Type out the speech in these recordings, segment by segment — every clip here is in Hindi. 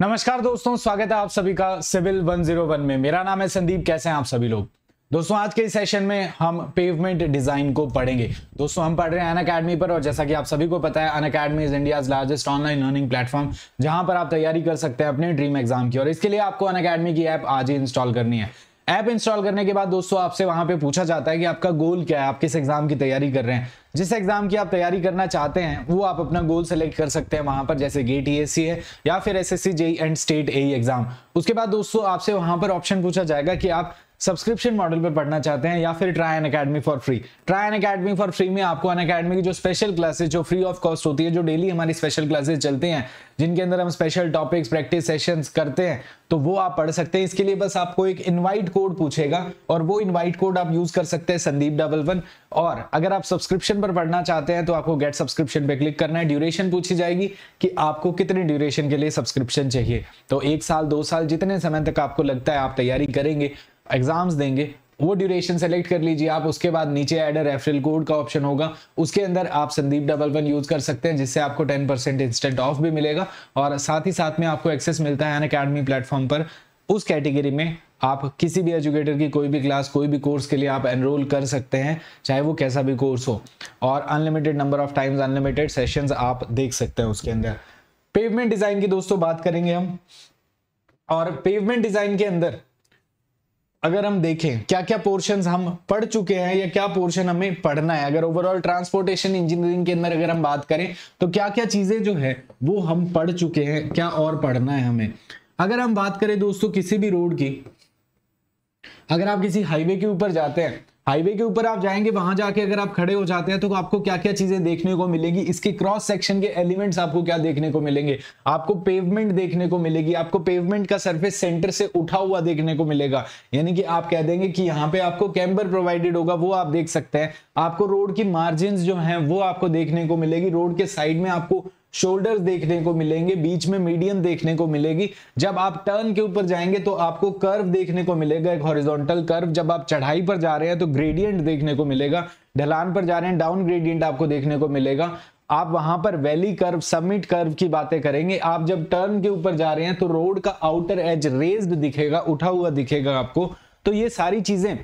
नमस्कार दोस्तों स्वागत है आप सभी का सिविल 101 में मेरा नाम है संदीप कैसे हैं आप सभी लोग दोस्तों आज के इस सेशन में हम पेवमेंट डिजाइन को पढ़ेंगे दोस्तों हम पढ़ रहे हैं अन अकेडमी पर और जैसा कि आप सभी को पता है Unacademy is India largest online learning platform जहां पर आप तैयारी कर सकते हैं अपने ड्रीम एग्जाम की और इसके लिए आपको अन अकेडमी की ऐप आज ही इंस्टॉल करनी है ऐप इंस्टॉल करने के बाद दोस्तों आपसे वहां पे पूछा जाता है कि आपका गोल क्या है आप किस एग्जाम की तैयारी कर रहे हैं जिस एग्जाम की आप तैयारी करना चाहते हैं वो आप अपना गोल सेलेक्ट कर सकते हैं वहां पर जैसे गेट ई e है या फिर S S C and state ए एग्जाम उसके बाद दोस्तों आपसे वहां पर ऑप्शन पूछा जाएगा कि आप सब्सक्रिप्शन मॉडल पर पढ़ना चाहते हैं या फिर try Unacademy for free try Unacademy for free में आपको अन अकेडमी की जो स्पेशल क्लासेस जो फ्री ऑफ कॉस्ट होती है जो डेली हमारी स्पेशल क्लासेस चलते हैं जिनके अंदर हम स्पेशल टॉपिक्स प्रैक्टिस सेशंस करते हैं तो वो आप पढ़ सकते हैं इसके लिए बस आपको एक इनवाइट कोड पूछेगा और वो इनवाइट कोड आप यूज कर सकते हैं संदीप डबल वन और अगर आप सब्सक्रिप्शन पर पढ़ना चाहते हैं तो आपको गेट सब्सक्रिप्शन पे क्लिक करना है ड्यूरेशन पूछी जाएगी कि आपको कितने ड्यूरेशन के लिए सब्सक्रिप्शन चाहिए तो एक साल दो साल जितने समय तक आपको लगता है आप तैयारी करेंगे एग्जाम्स देंगे वो ड्यूरेशन सेलेक्ट कर लीजिए आप उसके बाद नीचे एड रेफरल कोड का ऑप्शन होगा उसके अंदर आप संदीप डबल वन यूज कर सकते हैं जिससे आपको 10 परसेंट इंस्टेंट ऑफ भी मिलेगा और साथ ही साथ में आपको एक्सेस मिलता है अन अकेडमी प्लेटफॉर्म पर उस कैटेगरी में आप किसी भी एजुकेटर की कोई भी क्लास कोई भी कोर्स के लिए आप एनरोल कर सकते हैं चाहे वो कैसा भी कोर्स हो और unlimited number of times unlimited session आप देख सकते हैं उसके अंदर पेवमेंट डिज़ाइन की दोस्तों बात करेंगे हम और पेवमेंट डिज़ाइन के अंदर अगर हम देखें क्या क्या पोर्शन हम पढ़ चुके हैं या क्या पोर्शन हमें पढ़ना है अगर ओवरऑल ट्रांसपोर्टेशन इंजीनियरिंग के अंदर अगर हम बात करें तो क्या क्या चीजें जो है वो हम पढ़ चुके हैं क्या और पढ़ना है हमें अगर हम बात करें दोस्तों किसी भी रोड की अगर आप किसी हाईवे के ऊपर जाते हैं हाईवे के ऊपर आप जाएंगे वहां जाके अगर आप खड़े हो जाते हैं तो आपको क्या क्या चीजें देखने को मिलेगी इसके क्रॉस सेक्शन के एलिमेंट्स आपको क्या देखने को मिलेंगे आपको पेवमेंट देखने को मिलेगी आपको पेवमेंट का सरफेस सेंटर से उठा हुआ देखने को मिलेगा यानी कि आप कह देंगे कि यहाँ पे आपको कैम्बर प्रोवाइडेड होगा वो आप देख सकते हैं आपको रोड की मार्जिन जो है वो आपको देखने को मिलेगी रोड के साइड में आपको शोल्डर्स देखने को मिलेंगे बीच में मीडियम देखने को मिलेगी जब आप टर्न के ऊपर जाएंगे तो आपको कर्व देखने को मिलेगा एक हॉरिजॉन्टल कर्व जब आप चढ़ाई पर जा रहे हैं तो ग्रेडियंट देखने को मिलेगा ढलान पर जा रहे हैं डाउन ग्रेडियंट आपको देखने को मिलेगा आप वहां पर वैली कर्व समिट कर्व की बातें करेंगे आप जब टर्न के ऊपर जा रहे हैं तो रोड का आउटर एज रेज्ड दिखेगा उठा हुआ दिखेगा आपको तो ये सारी चीजें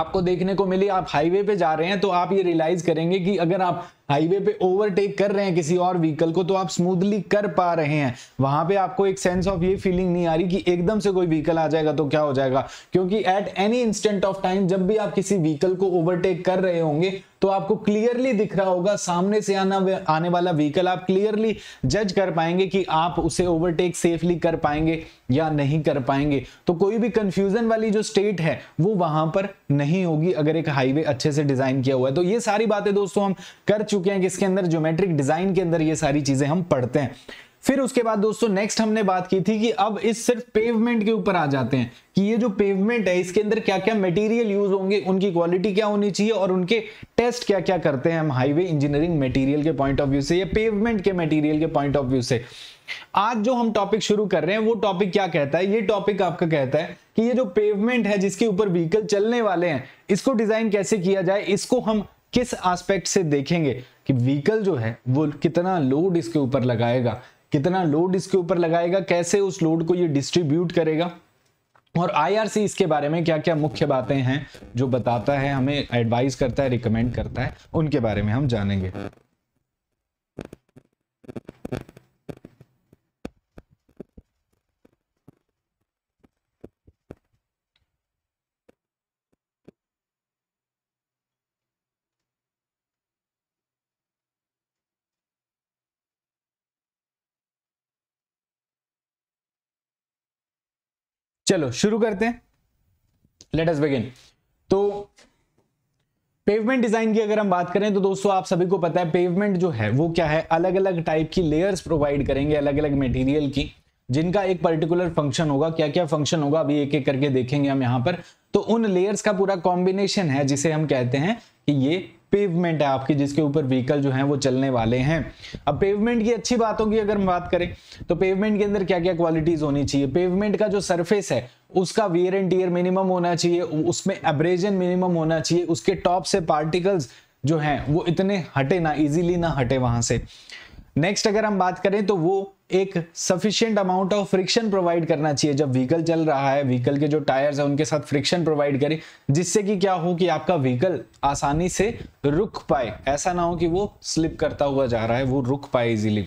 आपको देखने को मिली आप हाईवे पे जा रहे हैं तो आप ये रियलाइज करेंगे कि अगर आप हाईवे पे ओवरटेक कर रहे हैं किसी और व्हीकल को तो आप स्मूथली कर पा रहे हैं वहां पे आपको एक सेंस ऑफ ये फीलिंग नहीं आ रही कि एकदम से कोई व्हीकल आ जाएगा तो क्या हो जाएगा क्योंकि at any instant of time जब भी आप किसी व्हीकल को ओवरटेक कर रहे होंगे तो आपको क्लियरली दिख रहा होगा सामने से आना आने वाला व्हीकल आप क्लियरली जज कर पाएंगे कि आप उसे ओवरटेक सेफली कर पाएंगे या नहीं कर पाएंगे तो कोई भी कंफ्यूजन वाली जो स्टेट है वो वहां पर नहीं होगी अगर एक हाईवे अच्छे से डिजाइन किया हुआ है तो ये सारी बातें दोस्तों हम कर चुके हैं कि इसके अंदर ज्योमेट्रिक डिजाइन के अंदर ये सारी चीजें हम पढ़ते हैं फिर उसके बाद दोस्तों नेक्स्ट हमने बात की थी कि अब इस सिर्फ पेवमेंट के ऊपर आ जाते हैं कि ये जो पेवमेंट है इसके अंदर क्या क्या मटेरियल यूज होंगे उनकी क्वालिटी क्या होनी चाहिए और उनके टेस्ट क्या क्या करते हैं हम हाईवे इंजीनियरिंग मटेरियल के पॉइंट ऑफ व्यू से या पेवमेंट के मटेरियल के पॉइंट ऑफ व्यू से आज जो हम टॉपिक शुरू कर रहे हैं वो टॉपिक क्या कहता है ये टॉपिक आपका कहता है कि ये जो पेवमेंट है जिसके ऊपर व्हीकल चलने वाले हैं इसको डिजाइन कैसे किया जाए इसको हम किस आस्पेक्ट से देखेंगे कि व्हीकल जो है वो कितना लोड इसके ऊपर लगाएगा कितना लोड इसके ऊपर लगाएगा कैसे उस लोड को ये डिस्ट्रीब्यूट करेगा और आईआरसी इसके बारे में क्या क्या मुख्य बातें हैं जो बताता है हमें एडवाइस करता है रिकमेंड करता है उनके बारे में हम जानेंगे चलो शुरू करते हैं लेट अस बिगिन तो पेवमेंट डिजाइन की अगर हम बात करें तो दोस्तों आप सभी को पता है पेवमेंट जो है वो क्या है अलग अलग टाइप की लेयर्स प्रोवाइड करेंगे अलग अलग मटेरियल की जिनका एक पर्टिकुलर फंक्शन होगा क्या क्या फंक्शन होगा अभी एक एक करके देखेंगे हम यहां पर तो उन लेयर्स का पूरा कॉम्बिनेशन है जिसे हम कहते हैं कि ये पेवमेंट है आपकी जिसके ऊपर व्हीकल जो है वो चलने वाले हैं अब पेवमेंट की अच्छी बातों की अगर हम बात करें तो पेवमेंट के अंदर क्या क्या क्वालिटीज होनी चाहिए पेवमेंट का जो सरफेस है उसका वियर एंड टीयर मिनिमम होना चाहिए उसमें एब्रेजन मिनिमम होना चाहिए उसके टॉप से पार्टिकल्स जो हैं वो इतने हटे ना इजीली ना हटे वहां से नेक्स्ट अगर हम बात करें तो वो एक sufficient amount of friction provide करना चाहिए जब व्हीकल चल रहा है व्हीकल के जो टायर्स हैं उनके साथ फ्रिक्शन प्रोवाइड करें जिससे कि क्या हो कि आपका व्हीकल आसानी से रुक पाए ऐसा ना हो कि वो स्लिप करता हुआ जा रहा है वो रुक पाए इजीली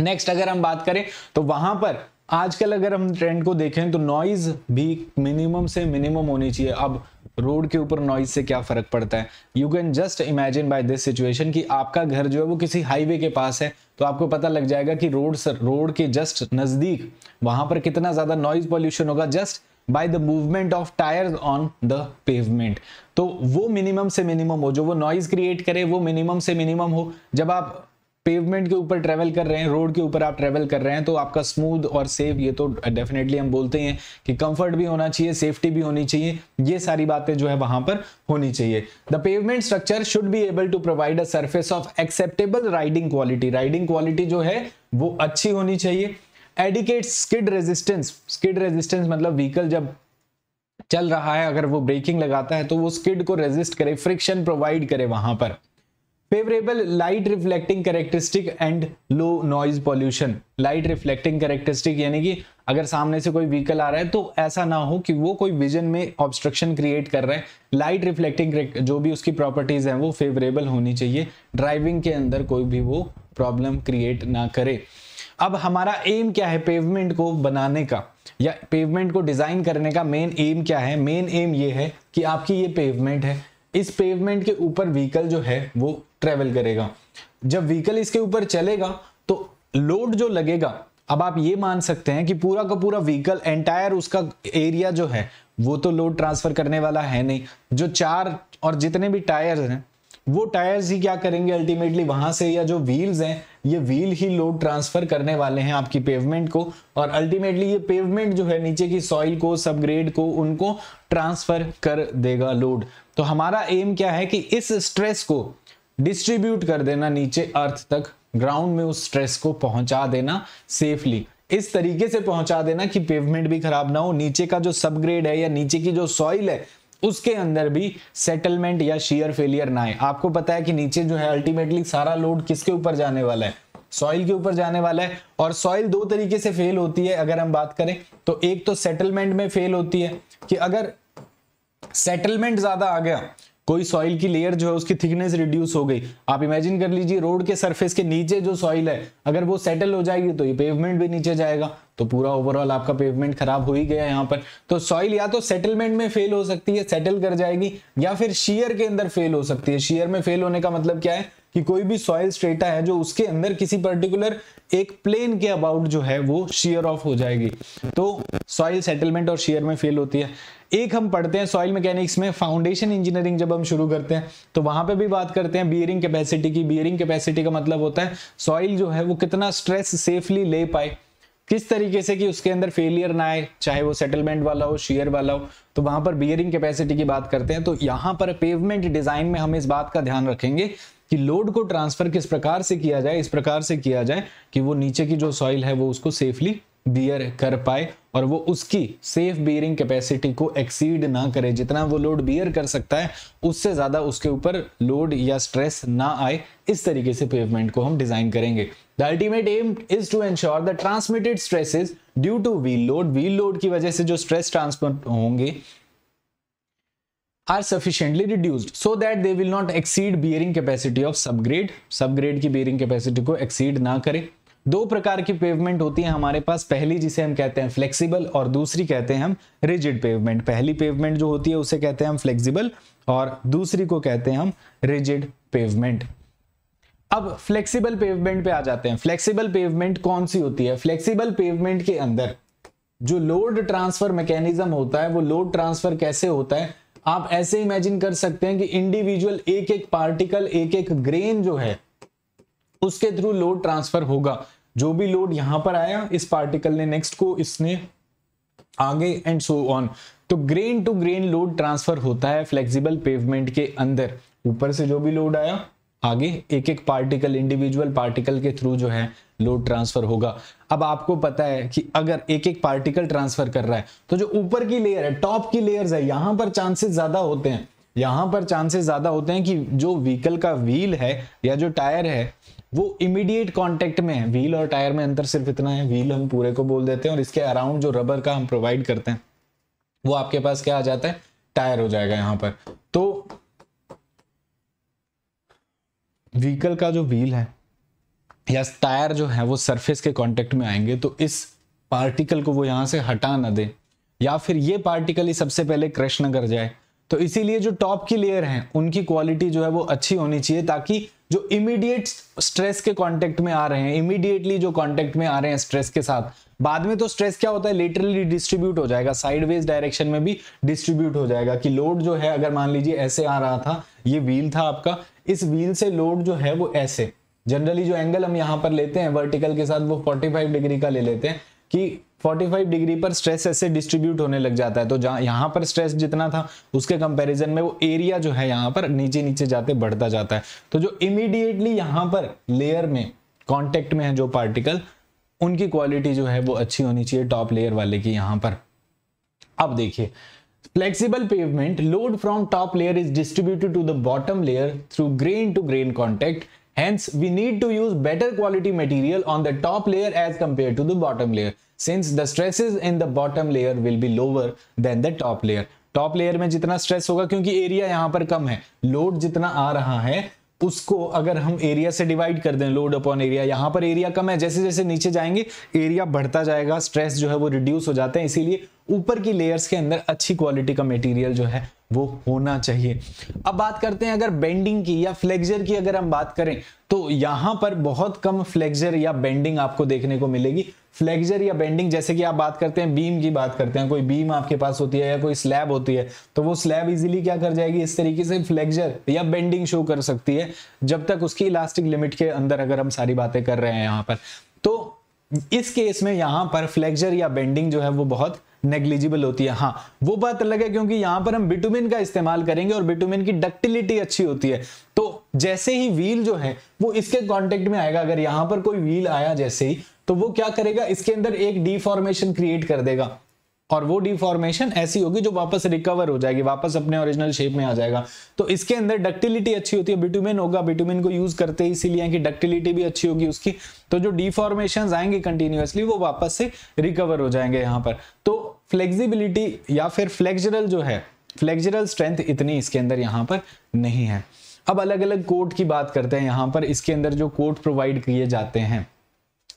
नेक्स्ट अगर हम बात करें तो वहां पर आजकल अगर हम ट्रेंड को देखें तो नॉइज भी मिनिमम से मिनिमम होनी चाहिए अब रोड के ऊपर नॉइज से क्या फर्क पड़ता है you can just imagine by this situation कि आपका घर जो है वो किसी हाईवे के पास है तो आपको पता लग जाएगा कि रोड रोड के जस्ट नजदीक वहां पर कितना ज्यादा नॉइज पॉल्यूशन होगा just by the movement of tyre on the pavement तो वो मिनिमम से मिनिमम हो जो वो नॉइज क्रिएट करे वो मिनिमम से मिनिमम हो जब आप पेवमेंट के ऊपर ट्रेवल कर रहे हैं रोड के ऊपर आप ट्रेवल कर रहे हैं तो आपका स्मूथ और सेफ ये तो डेफिनेटली हम बोलते हैं कि कंफर्ट भी होना चाहिए सेफ्टी भी होनी चाहिए ये सारी बातें जो है वहां पर होनी चाहिए the pavement structure should be able to provide a surface of acceptable riding quality riding quality जो है वो अच्छी होनी चाहिए adequate skid resistance skid resistance मतलब व्हीकल जब चल रहा है अगर वो ब्रेकिंग लगाता है तो वो स्किड को रेजिस्ट करे फ्रिक्शन प्रोवाइड करे वहां पर favourable light reflecting characteristic and low noise pollution light reflecting characteristic यानी कि अगर सामने से कोई व्हीकल आ रहा है तो ऐसा ना हो कि वो कोई विजन में ऑब्स्ट्रक्शन क्रिएट कर रहा है लाइट रिफ्लेक्टिंग जो भी उसकी प्रॉपर्टीज हैं वो फेवरेबल होनी चाहिए ड्राइविंग के अंदर कोई भी वो प्रॉब्लम क्रिएट ना करे अब हमारा एम क्या है पेवमेंट को बनाने का या पेवमेंट को डिजाइन करने का मेन एम क्या है मेन एम ये है कि आपकी ये पेवमेंट है इस पेवमेंट के ऊपर व्हीकल जो है वो ट्रेवल करेगा जब व्हीकल इसके ऊपर चलेगा तो लोड जो लगेगा अब आप ये मान सकते हैं कि पूरा का पूरा व्हीकल एंटायर उसका एरिया जो है वो तो लोड ट्रांसफर करने वाला है नहीं जो चार और जितने भी टायर हैं वो टायर्स ही क्या करेंगे अल्टीमेटली वहां से या जो व्हील्स हैं ये व्हील ही लोड ट्रांसफर करने वाले हैं आपकी पेवमेंट को और अल्टीमेटली ये पेवमेंट जो है नीचे की सॉइल को सबग्रेड को उनको ट्रांसफर कर देगा लोड तो हमारा एम क्या है कि इस स्ट्रेस को डिस्ट्रीब्यूट कर देना नीचे अर्थ तक ग्राउंड में उस स्ट्रेस को पहुंचा देना सेफली इस तरीके से पहुंचा देना कि पेवमेंट भी खराब ना हो नीचे का जो सबग्रेड है या नीचे की जो सॉइल है उसके अंदर भी सेटलमेंट या शेयर फेलियर ना आए आपको पता है कि नीचे जो है अल्टीमेटली सारा लोड किसके ऊपर जाने वाला है सॉइल के ऊपर जाने वाला है और सॉइल दो तरीके से फेल होती है अगर हम बात करें तो एक तो सेटलमेंट में फेल होती है कि अगर सेटलमेंट ज्यादा आ गया कोई सॉइल की लेयर जो है उसकी थिकनेस रिड्यूस हो गई आप इमेजिन कर लीजिए रोड के सरफेस के नीचे जो सॉइल है अगर वो सेटल हो जाएगी तो ये पेवमेंट भी नीचे जाएगा तो पूरा ओवरऑल आपका पेवमेंट खराब हो ही गया यहाँ पर तो सॉइल या तो सेटलमेंट में फेल हो सकती है सेटल कर जाएगी या फिर शीयर के अंदर फेल हो सकती है शीयर में फेल होने का मतलब क्या है कि कोई भी सॉइल स्ट्रेटा है जो उसके अंदर किसी पर्टिकुलर एक प्लेन के अबाउट जो है वो शेयर ऑफ हो जाएगी तो सॉइल सेटलमेंट और शेयर में फेल होती है एक हम पढ़ते हैं सॉइल मैकेनिक्स में फाउंडेशन इंजीनियरिंग जब हम शुरू करते हैं तो वहां पे भी बात करते हैं बियरिंग कैपेसिटी की बियरिंग कैपेसिटी का मतलब होता है सॉइल जो है वो कितना स्ट्रेस सेफली ले पाए किस तरीके से कि उसके अंदर फेलियर ना आए चाहे वो सेटलमेंट वाला हो शेयर वाला हो तो वहां पर बियरिंग कैपेसिटी की बात करते हैं तो यहां पर पेवमेंट डिजाइन में हम इस बात का ध्यान रखेंगे कि लोड को ट्रांसफर किस प्रकार से किया जाए इस प्रकार से किया जाए कि वो नीचे की जो सॉइल है वो उसको सेफली बियर कर पाए और वो उसकी सेफ बियरिंग कैपेसिटी को एक्सीड ना करे जितना वो लोड बियर कर सकता है उससे ज़्यादा उसके ऊपर लोड या स्ट्रेस ना आए इस तरीके से पेवमेंट को हम डिज़ाइन करेंगे the ultimate aim is to ensure the transmitted stresses due to wheel load wheel load की वजह से जो स्ट्रेस ट्रांसफर होंगे are sufficiently reduced so that they will not exceed bearing capacity of subgrade subgrade की bearing capacity को exceed ना करें दो प्रकार की पेवमेंट होती है हमारे पास पहली जिसे हम कहते हैं फ्लेक्सिबल और दूसरी कहते हैं हम रिजिड पेवमेंट पहली पेवमेंट जो होती है उसे कहते हैं हम फ्लेक्सिबल और दूसरी को कहते हैं हम रिजिड पेवमेंट अब फ्लेक्सिबल पेवमेंट पे आ जाते हैं फ्लेक्सिबल पेवमेंट कौन सी होती है फ्लेक्सिबल पेवमेंट के अंदर जो लोड ट्रांसफर मैकेनिज्म होता है वो लोड ट्रांसफर कैसे होता है आप ऐसे इमेजिन कर सकते हैं कि इंडिविजुअल एक एक पार्टिकल एक एक ग्रेन जो है उसके थ्रू लोड ट्रांसफर होगा जो भी लोड यहां पर आया इस पार्टिकल ने नेक्स्ट को इसने आगे एंड सो ऑन तो grain to grain load transfer होता है फ्लेक्सिबल पेवमेंट के अंदर ऊपर से जो भी लोड आया आगे एक एक पार्टिकल इंडिविजुअल पार्टिकल के थ्रू जो है लोड ट्रांसफर होगा अब आपको पता है कि अगर एक एक पार्टिकल ट्रांसफर कर रहा है तो जो ऊपर की लेयर है टॉप की लेयर्स है यहां पर चांसेस ज्यादा होते हैं यहां पर चांसेस ज्यादा होते हैं कि जो व्हीकल का व्हील है या जो टायर है वो इमीडिएट कांटेक्ट में है व्हील और टायर में अंतर सिर्फ इतना है व्हील हम पूरे को बोल देते हैं और इसके अराउंड जो रबर का हम प्रोवाइड करते हैं वो आपके पास क्या आ जाता है टायर हो जाएगा यहाँ पर तो व्हीकल का जो व्हील है या टायर जो है वो सरफेस के कांटेक्ट में आएंगे तो इस पार्टिकल को वो यहाँ से हटा ना दे या फिर ये पार्टिकल ही सबसे पहले क्रश ना कर जाए तो इसीलिए जो टॉप की लेयर है उनकी क्वालिटी जो है वो अच्छी होनी चाहिए ताकि जो इमीडिएट स्ट्रेस के कांटेक्ट में आ रहे हैं इमीडिएटली जो कांटेक्ट में आ रहे हैं स्ट्रेस के साथ बाद में तो स्ट्रेस क्या होता है लेटरली डिस्ट्रीब्यूट हो जाएगा साइडवेज डायरेक्शन में भी डिस्ट्रीब्यूट हो जाएगा कि लोड जो है अगर मान लीजिए ऐसे आ रहा था ये व्हील था आपका इस व्हील से लोड जो है वो ऐसे जनरली जो एंगल हम यहाँ पर लेते हैं वर्टिकल के साथ वो 45 डिग्री का ले लेते हैं कि 45 डिग्री पर स्ट्रेस ऐसे डिस्ट्रीब्यूट होने लग जाता है तो जहाँ यहाँ पर स्ट्रेस जितना था उसके कंपैरिजन में वो एरिया जो है यहाँ पर नीचे नीचे जाते बढ़ता जाता है तो जो इमीडिएटली यहाँ पर लेयर में कॉन्टेक्ट में है जो पार्टिकल उनकी क्वालिटी जो है वो अच्छी होनी चाहिए टॉप लेयर वाले की यहाँ पर अब देखिए flexible pavement load from top layer is distributed to the bottom layer through grain to grain contact hence we need to use better quality material on the top layer as compare to the bottom layer since the stress in the bottom layer will be lower than the top layer top layer में जितना स्ट्रेस होगा क्योंकि एरिया यहां पर कम है लोड जितना आ रहा है उसको अगर हम एरिया से डिवाइड कर दें लोड अपॉन एरिया यहां पर एरिया कम है जैसे जैसे नीचे जाएंगे एरिया बढ़ता जाएगा स्ट्रेस जो है वो रिड्यूस हो जाते हैं इसीलिए ऊपर की लेयर्स के अंदर अच्छी क्वालिटी का मटेरियल जो है वो होना चाहिए अब बात करते हैं अगर बेंडिंग की या फ्लेक्जर की अगर हम बात करें तो यहां पर बहुत कम फ्लेक्जर या बेंडिंग आपको देखने को मिलेगी फ्लेक्जर या बेंडिंग जैसे कि आप बात करते हैं बीम की बात करते हैं कोई बीम आपके पास होती है या कोई स्लैब होती है तो वो स्लैब इजीली क्या कर जाएगी इस तरीके से फ्लेक्जर या बेंडिंग शो कर सकती है जब तक उसकी इलास्टिक लिमिट के अंदर अगर हम सारी बातें कर रहे हैं यहां पर तो इस केस में यहां पर फ्लेक्जर या बेंडिंग जो है वो बहुत नेग्लिजिबल होती है हाँ वो बात अलग है क्योंकि यहां पर हम बिटुमिन का इस्तेमाल करेंगे और बिटुमिन की डक्टिलिटी अच्छी होती है तो जैसे ही व्हील जो है वो इसके कॉन्टेक्ट में आएगा अगर यहां पर कोई व्हील आया जैसे ही तो वो क्या करेगा इसके अंदर एक डिफॉर्मेशन क्रिएट कर देगा और वो डिफॉर्मेशन ऐसी होगी जो वापस रिकवर हो जाएगी वापस अपने ओरिजिनल शेप में आ जाएगा तो इसके अंदर डक्टिलिटी अच्छी होती है बिटुमिन होगा बिटुमिन को यूज करते ही इसीलिए कि डक्टिलिटी भी अच्छी होगी उसकी तो जो डिफॉर्मेशन आएंगे कंटिन्यूसली वो वापस से रिकवर हो जाएंगे यहाँ पर तो फ्लेक्सिबिलिटी या फिर फ्लेक्जरल जो है फ्लेक्जरल स्ट्रेंथ इतनी इसके अंदर यहाँ पर नहीं है अब अलग अलग कोट की बात करते हैं यहाँ पर इसके अंदर जो कोट प्रोवाइड किए जाते हैं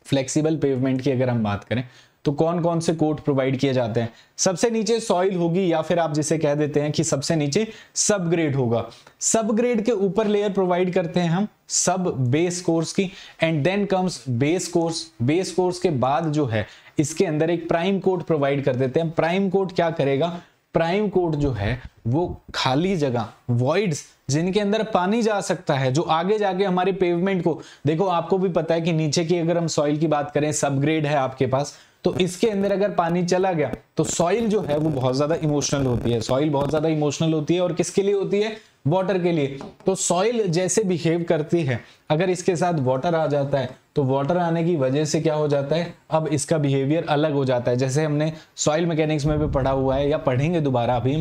फ्लेक्सिबल पेवमेंट की अगर हम बात करें तो कौन कौन से कोट प्रोवाइड किए जाते हैं सबसे नीचे सॉइल होगी या फिर आप जिसे कह देते हैं कि सबसे नीचे सब ग्रेड होगा सब ग्रेड के ऊपर लेयर प्रोवाइड करते हैं हम सब बेस कोर्स की and then comes base course base course के बाद जो है इसके अंदर एक प्राइम कोड प्रोवाइड कर देते हैं प्राइम कोड क्या करेगा प्राइम कोड जो है वो खाली जगह वॉइड्स जिनके अंदर पानी जा सकता है जो आगे जाके हमारे पेवमेंट को देखो आपको भी पता है कि नीचे की अगर हम सॉइल की बात करें सब ग्रेड है आपके पास तो इसके अंदर अगर पानी चला गया तो सॉइल जो है वो बहुत ज्यादा इमोशनल होती है सॉइल बहुत ज्यादा इमोशनल होती है और किसके लिए होती है वाटर के लिए तो सॉइल जैसे बिहेव करती है अगर इसके साथ वाटर आ जाता है तो वाटर आने की वजह से क्या हो जाता है अब इसका बिहेवियर अलग हो जाता है जैसे हमने सॉइल मैकेनिक्स में भी पढ़ा हुआ है या पढ़ेंगे दोबारा अभी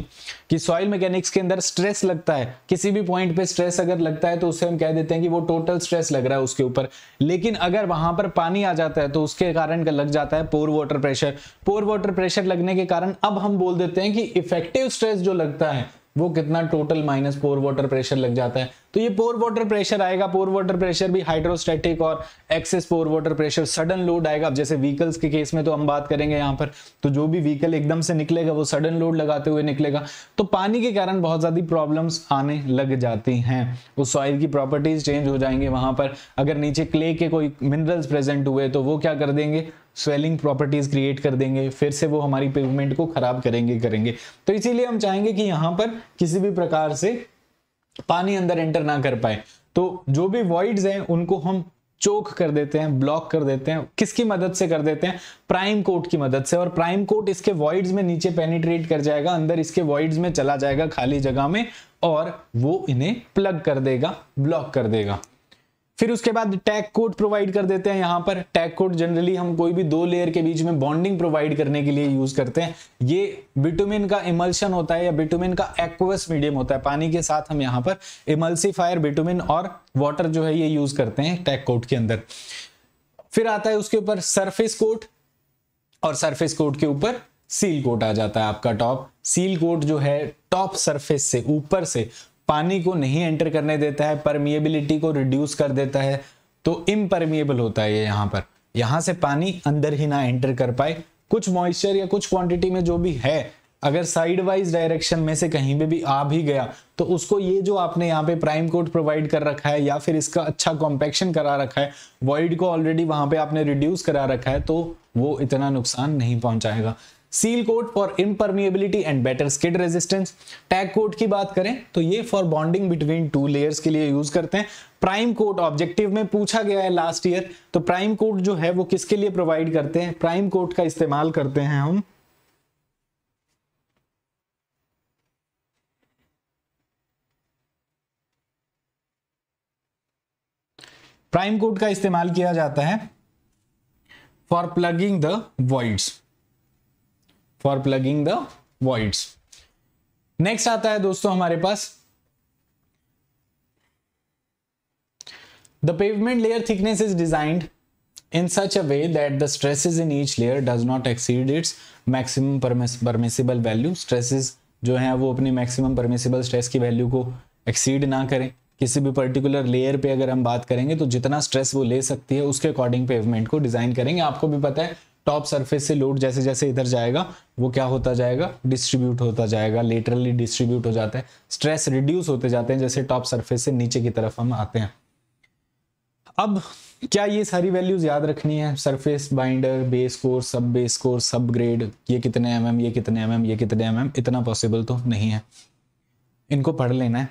कि सॉइल मैकेनिक्स के अंदर स्ट्रेस लगता है किसी भी पॉइंट पे स्ट्रेस अगर लगता है तो उसे हम कह देते हैं कि वो टोटल स्ट्रेस लग रहा है उसके ऊपर लेकिन अगर वहां पर पानी आ जाता है तो उसके कारण का लग जाता है pore water pressure pore water pressure लगने के कारण अब हम बोल देते हैं कि इफेक्टिव स्ट्रेस जो लगता है वो कितना total minus pore water pressure लग जाता है तो ये पोर वाटर प्रेशर आएगा पोर वाटर प्रेशर भी हाइड्रोस्टैटिक और excess pore water pressure sudden load आएगा अब जैसे व्हीकल्स के केस में तो हम बात करेंगे यहाँ पर तो जो भी व्हीकल एकदम से निकलेगा वो सडन लोड लगाते हुए निकलेगा तो पानी के कारण बहुत ज़्यादा प्रॉब्लम आने लग जाती है वो सॉइल की प्रॉपर्टीज चेंज हो जाएंगे वहां पर अगर नीचे क्ले के कोई मिनरल्स प्रेजेंट हुए तो वो क्या कर देंगे स्वेलिंग प्रॉपर्टीज़ क्रिएट कर देंगे फिर से वो हमारी पेवमेंट को ख़राब करेंगे करेंगे तो इसीलिए हम चाहेंगे कि यहाँ पर किसी भी प्रकार से पानी अंदर एंटर ना कर पाए तो जो भी वॉइड्स हैं उनको हम चोक कर देते हैं ब्लॉक कर देते हैं किसकी मदद से कर देते हैं प्राइम कोट की मदद से और प्राइम कोट इसके वॉइड्स में नीचे पेनिट्रेट कर जाएगा अंदर इसके वॉइड्स में चला जाएगा खाली जगह में और वो इन्हें प्लग कर देगा ब्लॉक कर देगा फिर उसके बाद टैग कोड प्रोवाइड कर देते हैं यहाँ पर टैग कोड जनरली हम कोई भी दो लेयर के बीच में बॉन्डिंग प्रोवाइड करने के लिए यूज करते हैं ये बिटुमिन का इमल्शन होता है या बिटुमिन का एक्वस मीडियम होता है पानी के साथ हम यहाँ पर इमल्सीफायर बिटुमिन और वाटर जो है ये यूज करते हैं टैग कोट के अंदर फिर आता है उसके ऊपर सरफेस कोट और सरफेस कोट के ऊपर सील कोट आ जाता है आपका टॉप सील कोट जो है टॉप सरफेस से ऊपर से पानी को नहीं एंटर करने देता है परमिएबिलिटी को रिड्यूस कर देता है तो इमपरमिएबल होता है ये यहाँ पर यहां से पानी अंदर ही ना एंटर कर पाए कुछ मॉइस्चर या कुछ क्वांटिटी में जो भी है अगर साइड वाइज डायरेक्शन में से कहीं पे भी आ भी गया तो उसको ये जो आपने यहाँ पे प्राइम कोट प्रोवाइड कर रखा है या फिर इसका अच्छा कॉम्पेक्शन करा रखा है वॉइड को ऑलरेडी वहां पे आपने रिड्यूस करा रखा है तो वो इतना नुकसान नहीं पहुंचाएगा seal coat for impermeability and better skid resistance tack coat की बात करें तो ये for bonding between two layers के लिए यूज करते हैं प्राइम कोट ऑब्जेक्टिव में पूछा गया है लास्ट ईयर तो प्राइम कोट जो है वो किसके लिए प्रोवाइड करते हैं प्राइम कोट का इस्तेमाल करते हैं हम प्राइम कोट का इस्तेमाल किया जाता है for plugging the voids for plugging the voids next आता है दोस्तों हमारे पास the pavement layer thickness is designed in such a way that the stress in each layer does not exceed its maximum permissible value stresses जो है वो अपनी मैक्सिमम परमिसेबल स्ट्रेस की वैल्यू को एक्सीड ना करें किसी भी पर्टिकुलर लेयर पे अगर हम बात करेंगे तो जितना स्ट्रेस वो ले सकती है उसके अकॉर्डिंग पेवमेंट को डिजाइन करेंगे आपको भी पता है टॉप सरफेस से लोड जैसे जैसे इधर जाएगा वो क्या होता जाएगा डिस्ट्रीब्यूट होता जाएगा लेटरली डिस्ट्रीब्यूट हो जाता है स्ट्रेस रिड्यूस होते जाते हैं जैसे टॉप सरफेस से नीचे की तरफ हम आते हैं अब क्या ये सारी वैल्यूज याद रखनी है surface binder base course sub base course sub grade ये कितने एम mm, ये कितने एम mm, ये कितने एम mm, इतना पॉसिबल तो नहीं है इनको पढ़ लेना है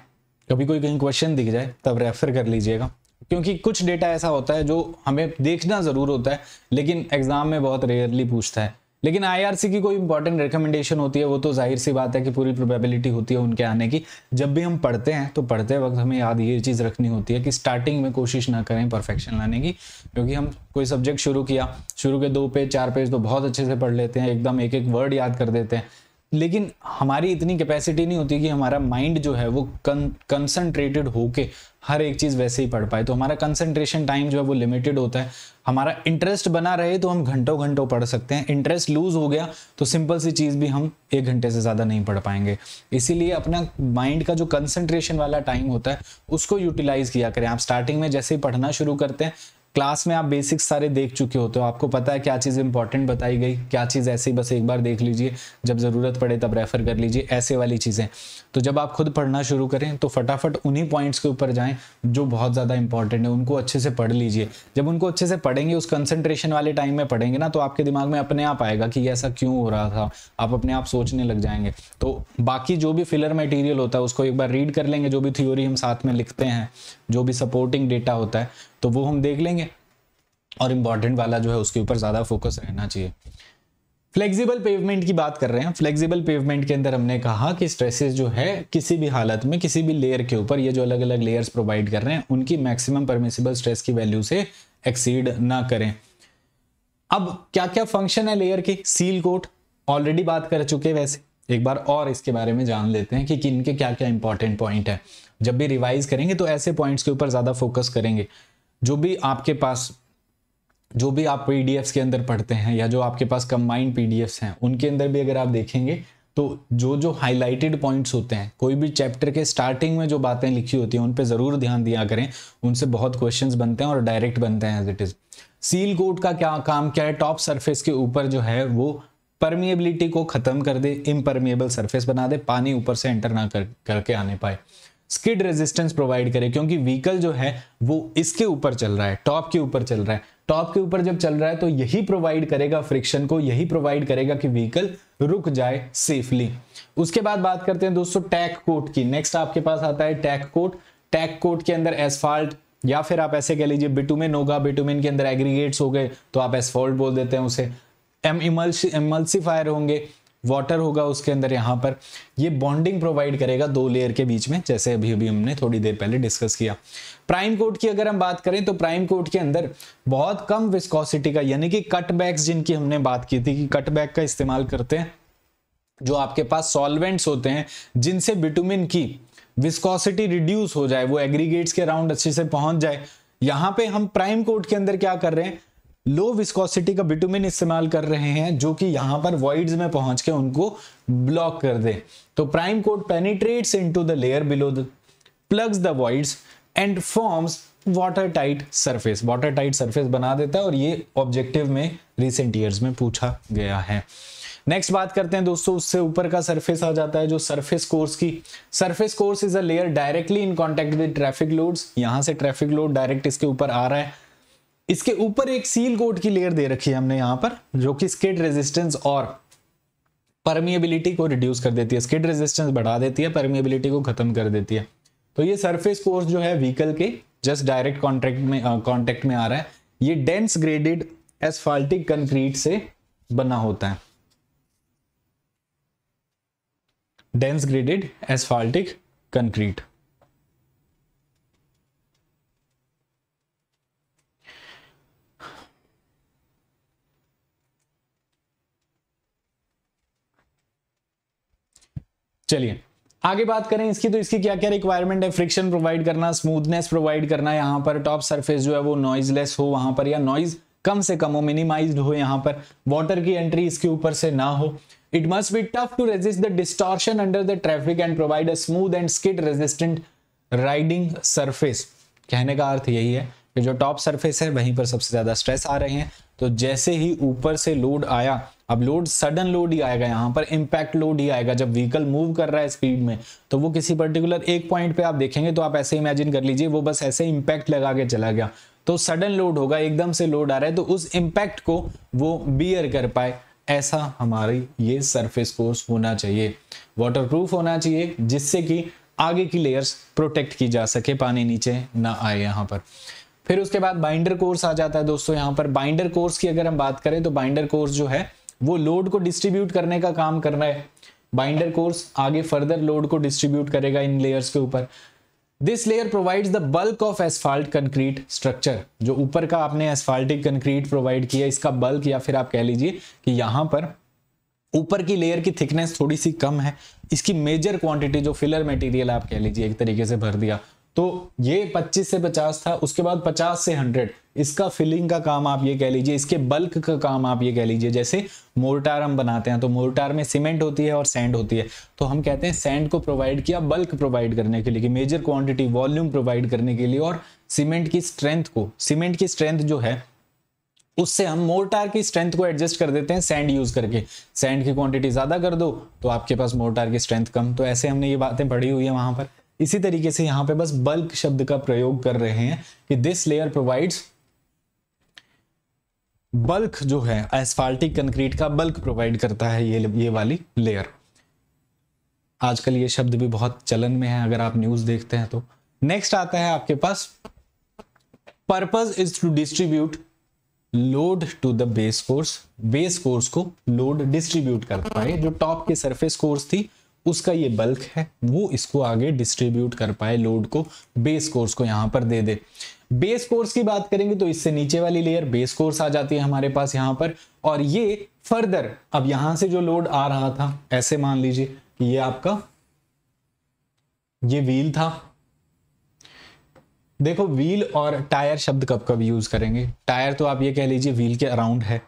कभी कोई कहीं क्वेश्चन दिख जाए तब रेफर कर लीजिएगा क्योंकि कुछ डेटा ऐसा होता है जो हमें देखना ज़रूर होता है लेकिन एग्ज़ाम में बहुत रेयरली पूछता है लेकिन आईआरसी की कोई इंपॉर्टेंट रिकमेंडेशन होती है वो तो जाहिर सी बात है कि पूरी प्रोबेबिलिटी होती है उनके आने की जब भी हम पढ़ते हैं तो पढ़ते वक्त हमें याद ये चीज़ रखनी होती है कि स्टार्टिंग में कोशिश ना करें परफेक्शन लाने की क्योंकि हम कोई सब्जेक्ट शुरू किया शुरू के दो पेज चार पेज तो बहुत अच्छे से पढ़ लेते हैं एकदम एक एक वर्ड याद कर देते हैं लेकिन हमारी इतनी कैपेसिटी नहीं होती कि हमारा माइंड जो है वो कंसनट्रेटेड होके हर एक चीज़ वैसे ही पढ़ पाए तो हमारा कंसंट्रेशन टाइम जो है वो लिमिटेड होता है हमारा इंटरेस्ट बना रहे तो हम घंटों घंटों पढ़ सकते हैं इंटरेस्ट लूज हो गया तो सिंपल सी चीज़ भी हम एक घंटे से ज़्यादा नहीं पढ़ पाएंगे इसीलिए अपना माइंड का जो कंसनट्रेशन वाला टाइम होता है उसको यूटिलाइज़ किया करें आप स्टार्टिंग में जैसे ही पढ़ना शुरू करते हैं क्लास में आप बेसिक्स सारे देख चुके होते हो आपको पता है क्या चीज़ इंपॉर्टेंट बताई गई क्या चीज़ ऐसे ही बस एक बार देख लीजिए जब ज़रूरत पड़े तब रेफ़र कर लीजिए ऐसे वाली चीज़ें तो जब आप खुद पढ़ना शुरू करें तो फटाफट उन्हीं पॉइंट्स के ऊपर जाएं जो बहुत ज़्यादा इंपॉर्टेंट है उनको अच्छे से पढ़ लीजिए जब उनको अच्छे से पढ़ेंगे उस कंसनट्रेशन वाले टाइम में पढ़ेंगे ना तो आपके दिमाग में अपने आप आएगा कि ऐसा क्यों हो रहा था आप अपने आप सोचने लग जाएंगे तो बाकी जो भी फिलर मटीरियल होता है उसको एक बार रीड कर लेंगे जो भी थ्योरी हम साथ में लिखते हैं जो भी सपोर्टिंग डेटा होता है तो वो हम देख लेंगे और इम्पॉर्टेंट वाला जो है उसके ऊपर ज़्यादा फोकस रहना चाहिए फ्लेक्सिबल पेवमेंट की बात कर रहे हैं फ्लेक्सिबल पेवमेंट के अंदर हमने कहा कि स्ट्रेसेस जो है किसी भी हालत में किसी भी लेयर के ऊपर ये जो अलग अलग लेयर्स प्रोवाइड कर रहे हैं उनकी मैक्सिमम परमिसिबल स्ट्रेस की वैल्यू से एक्सीड ना करें अब क्या क्या फंक्शन है लेयर के सील कोट ऑलरेडी बात कर चुके वैसे एक बार और इसके बारे में जान लेते हैं कि किन के क्या क्या इंपॉर्टेंट पॉइंट है जब भी रिवाइज करेंगे तो ऐसे पॉइंट्स के ऊपर ज़्यादा फोकस करेंगे जो भी आपके पास जो भी आप पी के अंदर पढ़ते हैं या जो आपके पास कंबाइंड पी हैं उनके अंदर भी अगर आप देखेंगे तो जो जो हाईलाइटेड पॉइंट्स होते हैं कोई भी चैप्टर के स्टार्टिंग में जो बातें लिखी होती हैं उन पर ज़रूर ध्यान दिया करें उनसे बहुत क्वेश्चंस बनते हैं और डायरेक्ट बनते हैं as it is seal coat का क्या काम क्या है टॉप सरफेस के ऊपर जो है वो परमिएबिलिटी को ख़त्म कर दे इम सरफेस बना दे पानी ऊपर से एंटर ना कर करके आने पाए स्किड रेजिस्टेंस प्रोवाइड करे क्योंकि व्हीकल जो है वो इसके ऊपर चल रहा है टॉप के ऊपर चल रहा है टॉप के ऊपर जब चल रहा है तो यही प्रोवाइड करेगा फ्रिक्शन को यही प्रोवाइड करेगा कि व्हीकल रुक जाए सेफली उसके बाद बात करते हैं दोस्तों टैक कोट की नेक्स्ट आपके पास आता है टैक कोट टैक कोट के अंदर एसफाल्ट या फिर आप ऐसे कह लीजिए बिटुमिन होगा बिटुमिन के अंदर एग्रीगेट्स हो गए तो आप एसफॉल्ट बोल देते हैं उसे एम इमल्सिफायर होंगे वाटर होगा उसके अंदर यहाँ पर ये बॉन्डिंग प्रोवाइड करेगा दो लेयर के बीच में जैसे अभी अभी हमने थोड़ी देर पहले डिस्कस किया प्राइम कोट की अगर हम बात करें तो प्राइम कोट के अंदर बहुत कम विस्कोसिटी का यानी कि कटबैक्स जिनकी हमने बात की थी कि कटबैक का इस्तेमाल करते हैं जो आपके पास सॉल्वेंट्स होते हैं जिनसे विटामिन की विस्कोसिटी रिड्यूस हो जाए वो एग्रीगेट्स के राउंड अच्छे से पहुंच जाए यहां पे हम प्राइम कोट के अंदर क्या कर रहे हैं लो विस्कोसिटी का बिटुमिन इस्तेमाल कर रहे हैं जो कि यहां पर वॉइड्स में पहुंच के उनको ब्लॉक कर दे तो prime coat penetrates into the layer below the plugs the voids and forms water tight surface water tight surface बना देता है और ये ऑब्जेक्टिव में रिसेंट ईयर्स में पूछा गया है नेक्स्ट बात करते हैं दोस्तों उससे ऊपर का सरफेस आ जाता है जो सरफेस कोर्स की surface course is a layer directly in contact with traffic loads यहां से ट्रैफिक लोड डायरेक्ट इसके ऊपर आ रहा है इसके ऊपर एक सील कोट की लेयर दे रखी है हमने यहां पर जो कि स्किड रेजिस्टेंस और परमिएबिलिटी को रिड्यूस कर देती है स्किड रेजिस्टेंस बढ़ा देती है परमिएबिलिटी को खत्म कर देती है तो ये सरफेस कोर्स जो है व्हीकल के जस्ट डायरेक्ट कॉन्ट्रेक्ट में कॉन्टेक्ट uh, में आ रहा है ये डेंस ग्रेडेड एसफाल्टिक कंक्रीट से बना होता है डेंस ग्रेडेड एसफाल्टिक कंक्रीट चलिए आगे बात करें इसकी तो इसकी क्या क्या रिक्वायरमेंट है फ्रिक्शन प्रोवाइड करना स्मूथनेस प्रोवाइड करना यहाँ पर टॉप सरफेस जो है वो नॉइजलेस हो वहां पर या नॉइज कम से कम हो मिनिमाइज्ड हो यहाँ पर वाटर की एंट्री इसके ऊपर से ना हो it must be tough to resist the distortion under the traffic and provide a smooth and skid resistant riding surface कहने का अर्थ यही है कि जो टॉप सरफेस है वहीं पर सबसे ज्यादा स्ट्रेस आ रहे हैं तो जैसे ही ऊपर से लोड आया अब लोड सडन लोड ही आएगा यहाँ पर इम्पैक्ट लोड ही आएगा जब व्हीकल मूव कर रहा है स्पीड में तो वो किसी पर्टिकुलर एक पॉइंट पे आप देखेंगे तो आप ऐसे इमेजिन कर लीजिए वो बस ऐसे इम्पैक्ट लगा के चला गया तो सडन लोड होगा एकदम से लोड आ रहा है तो उस इम्पैक्ट को वो बियर कर पाए ऐसा हमारी ये सरफेस कोर्स होना चाहिए वाटर होना चाहिए जिससे कि आगे की लेयर्स प्रोटेक्ट की जा सके पानी नीचे ना आए यहाँ पर फिर उसके बाद बाइंडर कोर्स आ जाता है दोस्तों यहाँ पर बाइंडर कोर्स की अगर हम बात करें तो बाइंडर कोर्स जो है वो लोड को डिस्ट्रीब्यूट करने का काम कर रहा है बाइंडर कोर्स आगे फर्दर लोड को डिस्ट्रीब्यूट करेगा इन लेयर्स के ऊपर this layer provides the bulk of asphalt concrete structure जो ऊपर का आपने एसफाल्टिक कंक्रीट प्रोवाइड किया इसका बल्क या फिर आप कह लीजिए कि यहां पर ऊपर की लेयर की थिकनेस थोड़ी सी कम है इसकी मेजर क्वांटिटी जो फिलर मटेरियल आप कह लीजिए एक तरीके से भर दिया तो ये 25 से 50 था उसके बाद 50 से 100 इसका फिलिंग का काम आप ये कह लीजिए इसके बल्क का काम आप ये कह लीजिए जैसे मोर्टार हम बनाते हैं तो मोर्टार में सीमेंट होती है और सैंड होती है तो हम कहते हैं सैंड को प्रोवाइड किया बल्क प्रोवाइड करने के लिए कि मेजर क्वांटिटी वॉल्यूम प्रोवाइड करने के लिए और सीमेंट की स्ट्रेंथ को सीमेंट की स्ट्रेंथ जो है उससे हम मोर्टार की स्ट्रेंथ को एडजस्ट कर देते हैं सैंड यूज करके सैंड की क्वांटिटी ज्यादा कर दो तो आपके पास मोर्टार की स्ट्रेंथ कम तो ऐसे हमने ये बातें पढ़ी हुई है वहां पर इसी तरीके से यहां पे बस बल्क शब्द का प्रयोग कर रहे हैं कि दिस लेयर प्रोवाइड्स बल्क जो है एस्फाल्टिक कंक्रीट का बल्क प्रोवाइड करता है ये ये वाली लेयर आजकल ये शब्द भी बहुत चलन में है अगर आप न्यूज देखते हैं तो नेक्स्ट आता है आपके पास purpose is to distribute load to the base course base course को लोड डिस्ट्रीब्यूट करता है जो टॉप के सरफेस कोर्स थी उसका ये बल्क है वो इसको आगे डिस्ट्रीब्यूट कर पाए लोड को बेस कोर्स को यहाँ पर दे दे बेस कोर्स की बात करेंगे तो इससे नीचे वाली लेयर बेस कोर्स आ जाती है हमारे पास यहाँ पर और ये फर्दर अब यहां से जो लोड आ रहा था ऐसे मान लीजिए कि ये आपका ये व्हील था देखो व्हील और टायर शब्द कब कब यूज करेंगे टायर तो आप ये कह लीजिए व्हील के अराउंड है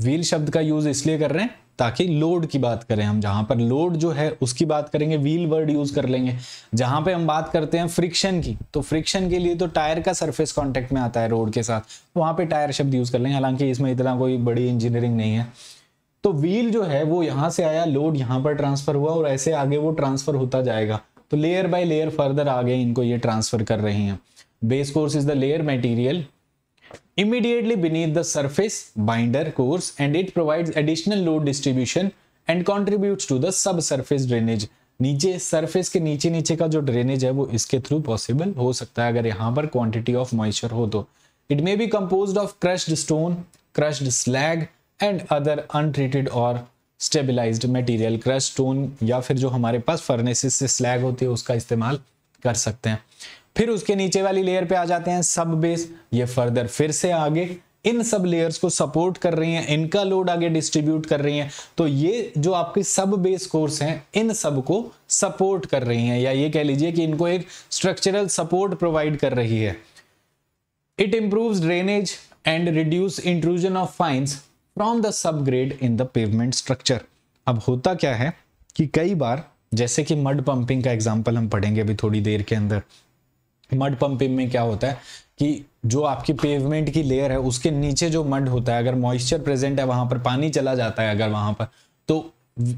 व्हील शब्द का यूज इसलिए कर रहे हैं ताकि लोड की बात करें हम जहां पर लोड जो है उसकी बात करेंगे व्हील वर्ड यूज़ कर लेंगे जहां पे हम बात करते हैं फ्रिक्शन की तो फ्रिक्शन के लिए तो टायर का सरफेस कांटेक्ट में आता है रोड के साथ तो वहां पे टायर शब्द यूज़ कर लेंगे हालांकि इसमें इतना कोई बड़ी इंजीनियरिंग नहीं है तो व्हील जो है वो यहाँ से आया लोड यहाँ पर ट्रांसफ़र हुआ और ऐसे आगे वो ट्रांसफ़र होता जाएगा तो लेयर बाय लेयर फर्दर आगे इनको ये ट्रांसफ़र कर रही हैं base course is the layer material immediately beneath the surface binder course and it provides additional load distribution and contributes to the subsurface drainage नीचे सरफेस के नीचे नीचे का जो ड्रेनेज है वो इसके थ्रू पॉसिबल हो सकता है अगर यहाँ पर क्वांटिटी ऑफ मॉइस्चर हो तो it may be compose of crushed stone crushed slag and other untreated और स्टेबलाइज्ड मटेरियल क्रश स्टोन या फिर जो हमारे पास फर्नेसिस से स्लैग होती है उसका इस्तेमाल कर सकते हैं फिर उसके नीचे वाली लेयर पे आ जाते हैं सब बेस ये फर्दर फिर से आगे इन सब लेयर्स को सपोर्ट कर रही हैं इनका लोड आगे डिस्ट्रीब्यूट कर रही हैं तो ये जो आपके सब बेस कोर्स हैं इन सब को सपोर्ट कर रही हैं या ये कह लीजिए कि इनको एक स्ट्रक्चरल सपोर्ट प्रोवाइड कर रही है it improves drainage and reduce intrusion of fines from the sub grade in the pavement structure अब होता क्या है कि कई बार जैसे कि मड पंपिंग का एग्जाम्पल हम पढ़ेंगे अभी थोड़ी देर के अंदर मड पंपिंग में क्या होता है कि जो आपकी पेवमेंट की लेयर है उसके नीचे जो मड होता है अगर मॉइस्चर प्रेजेंट है वहां पर पानी चला जाता है अगर वहां पर तो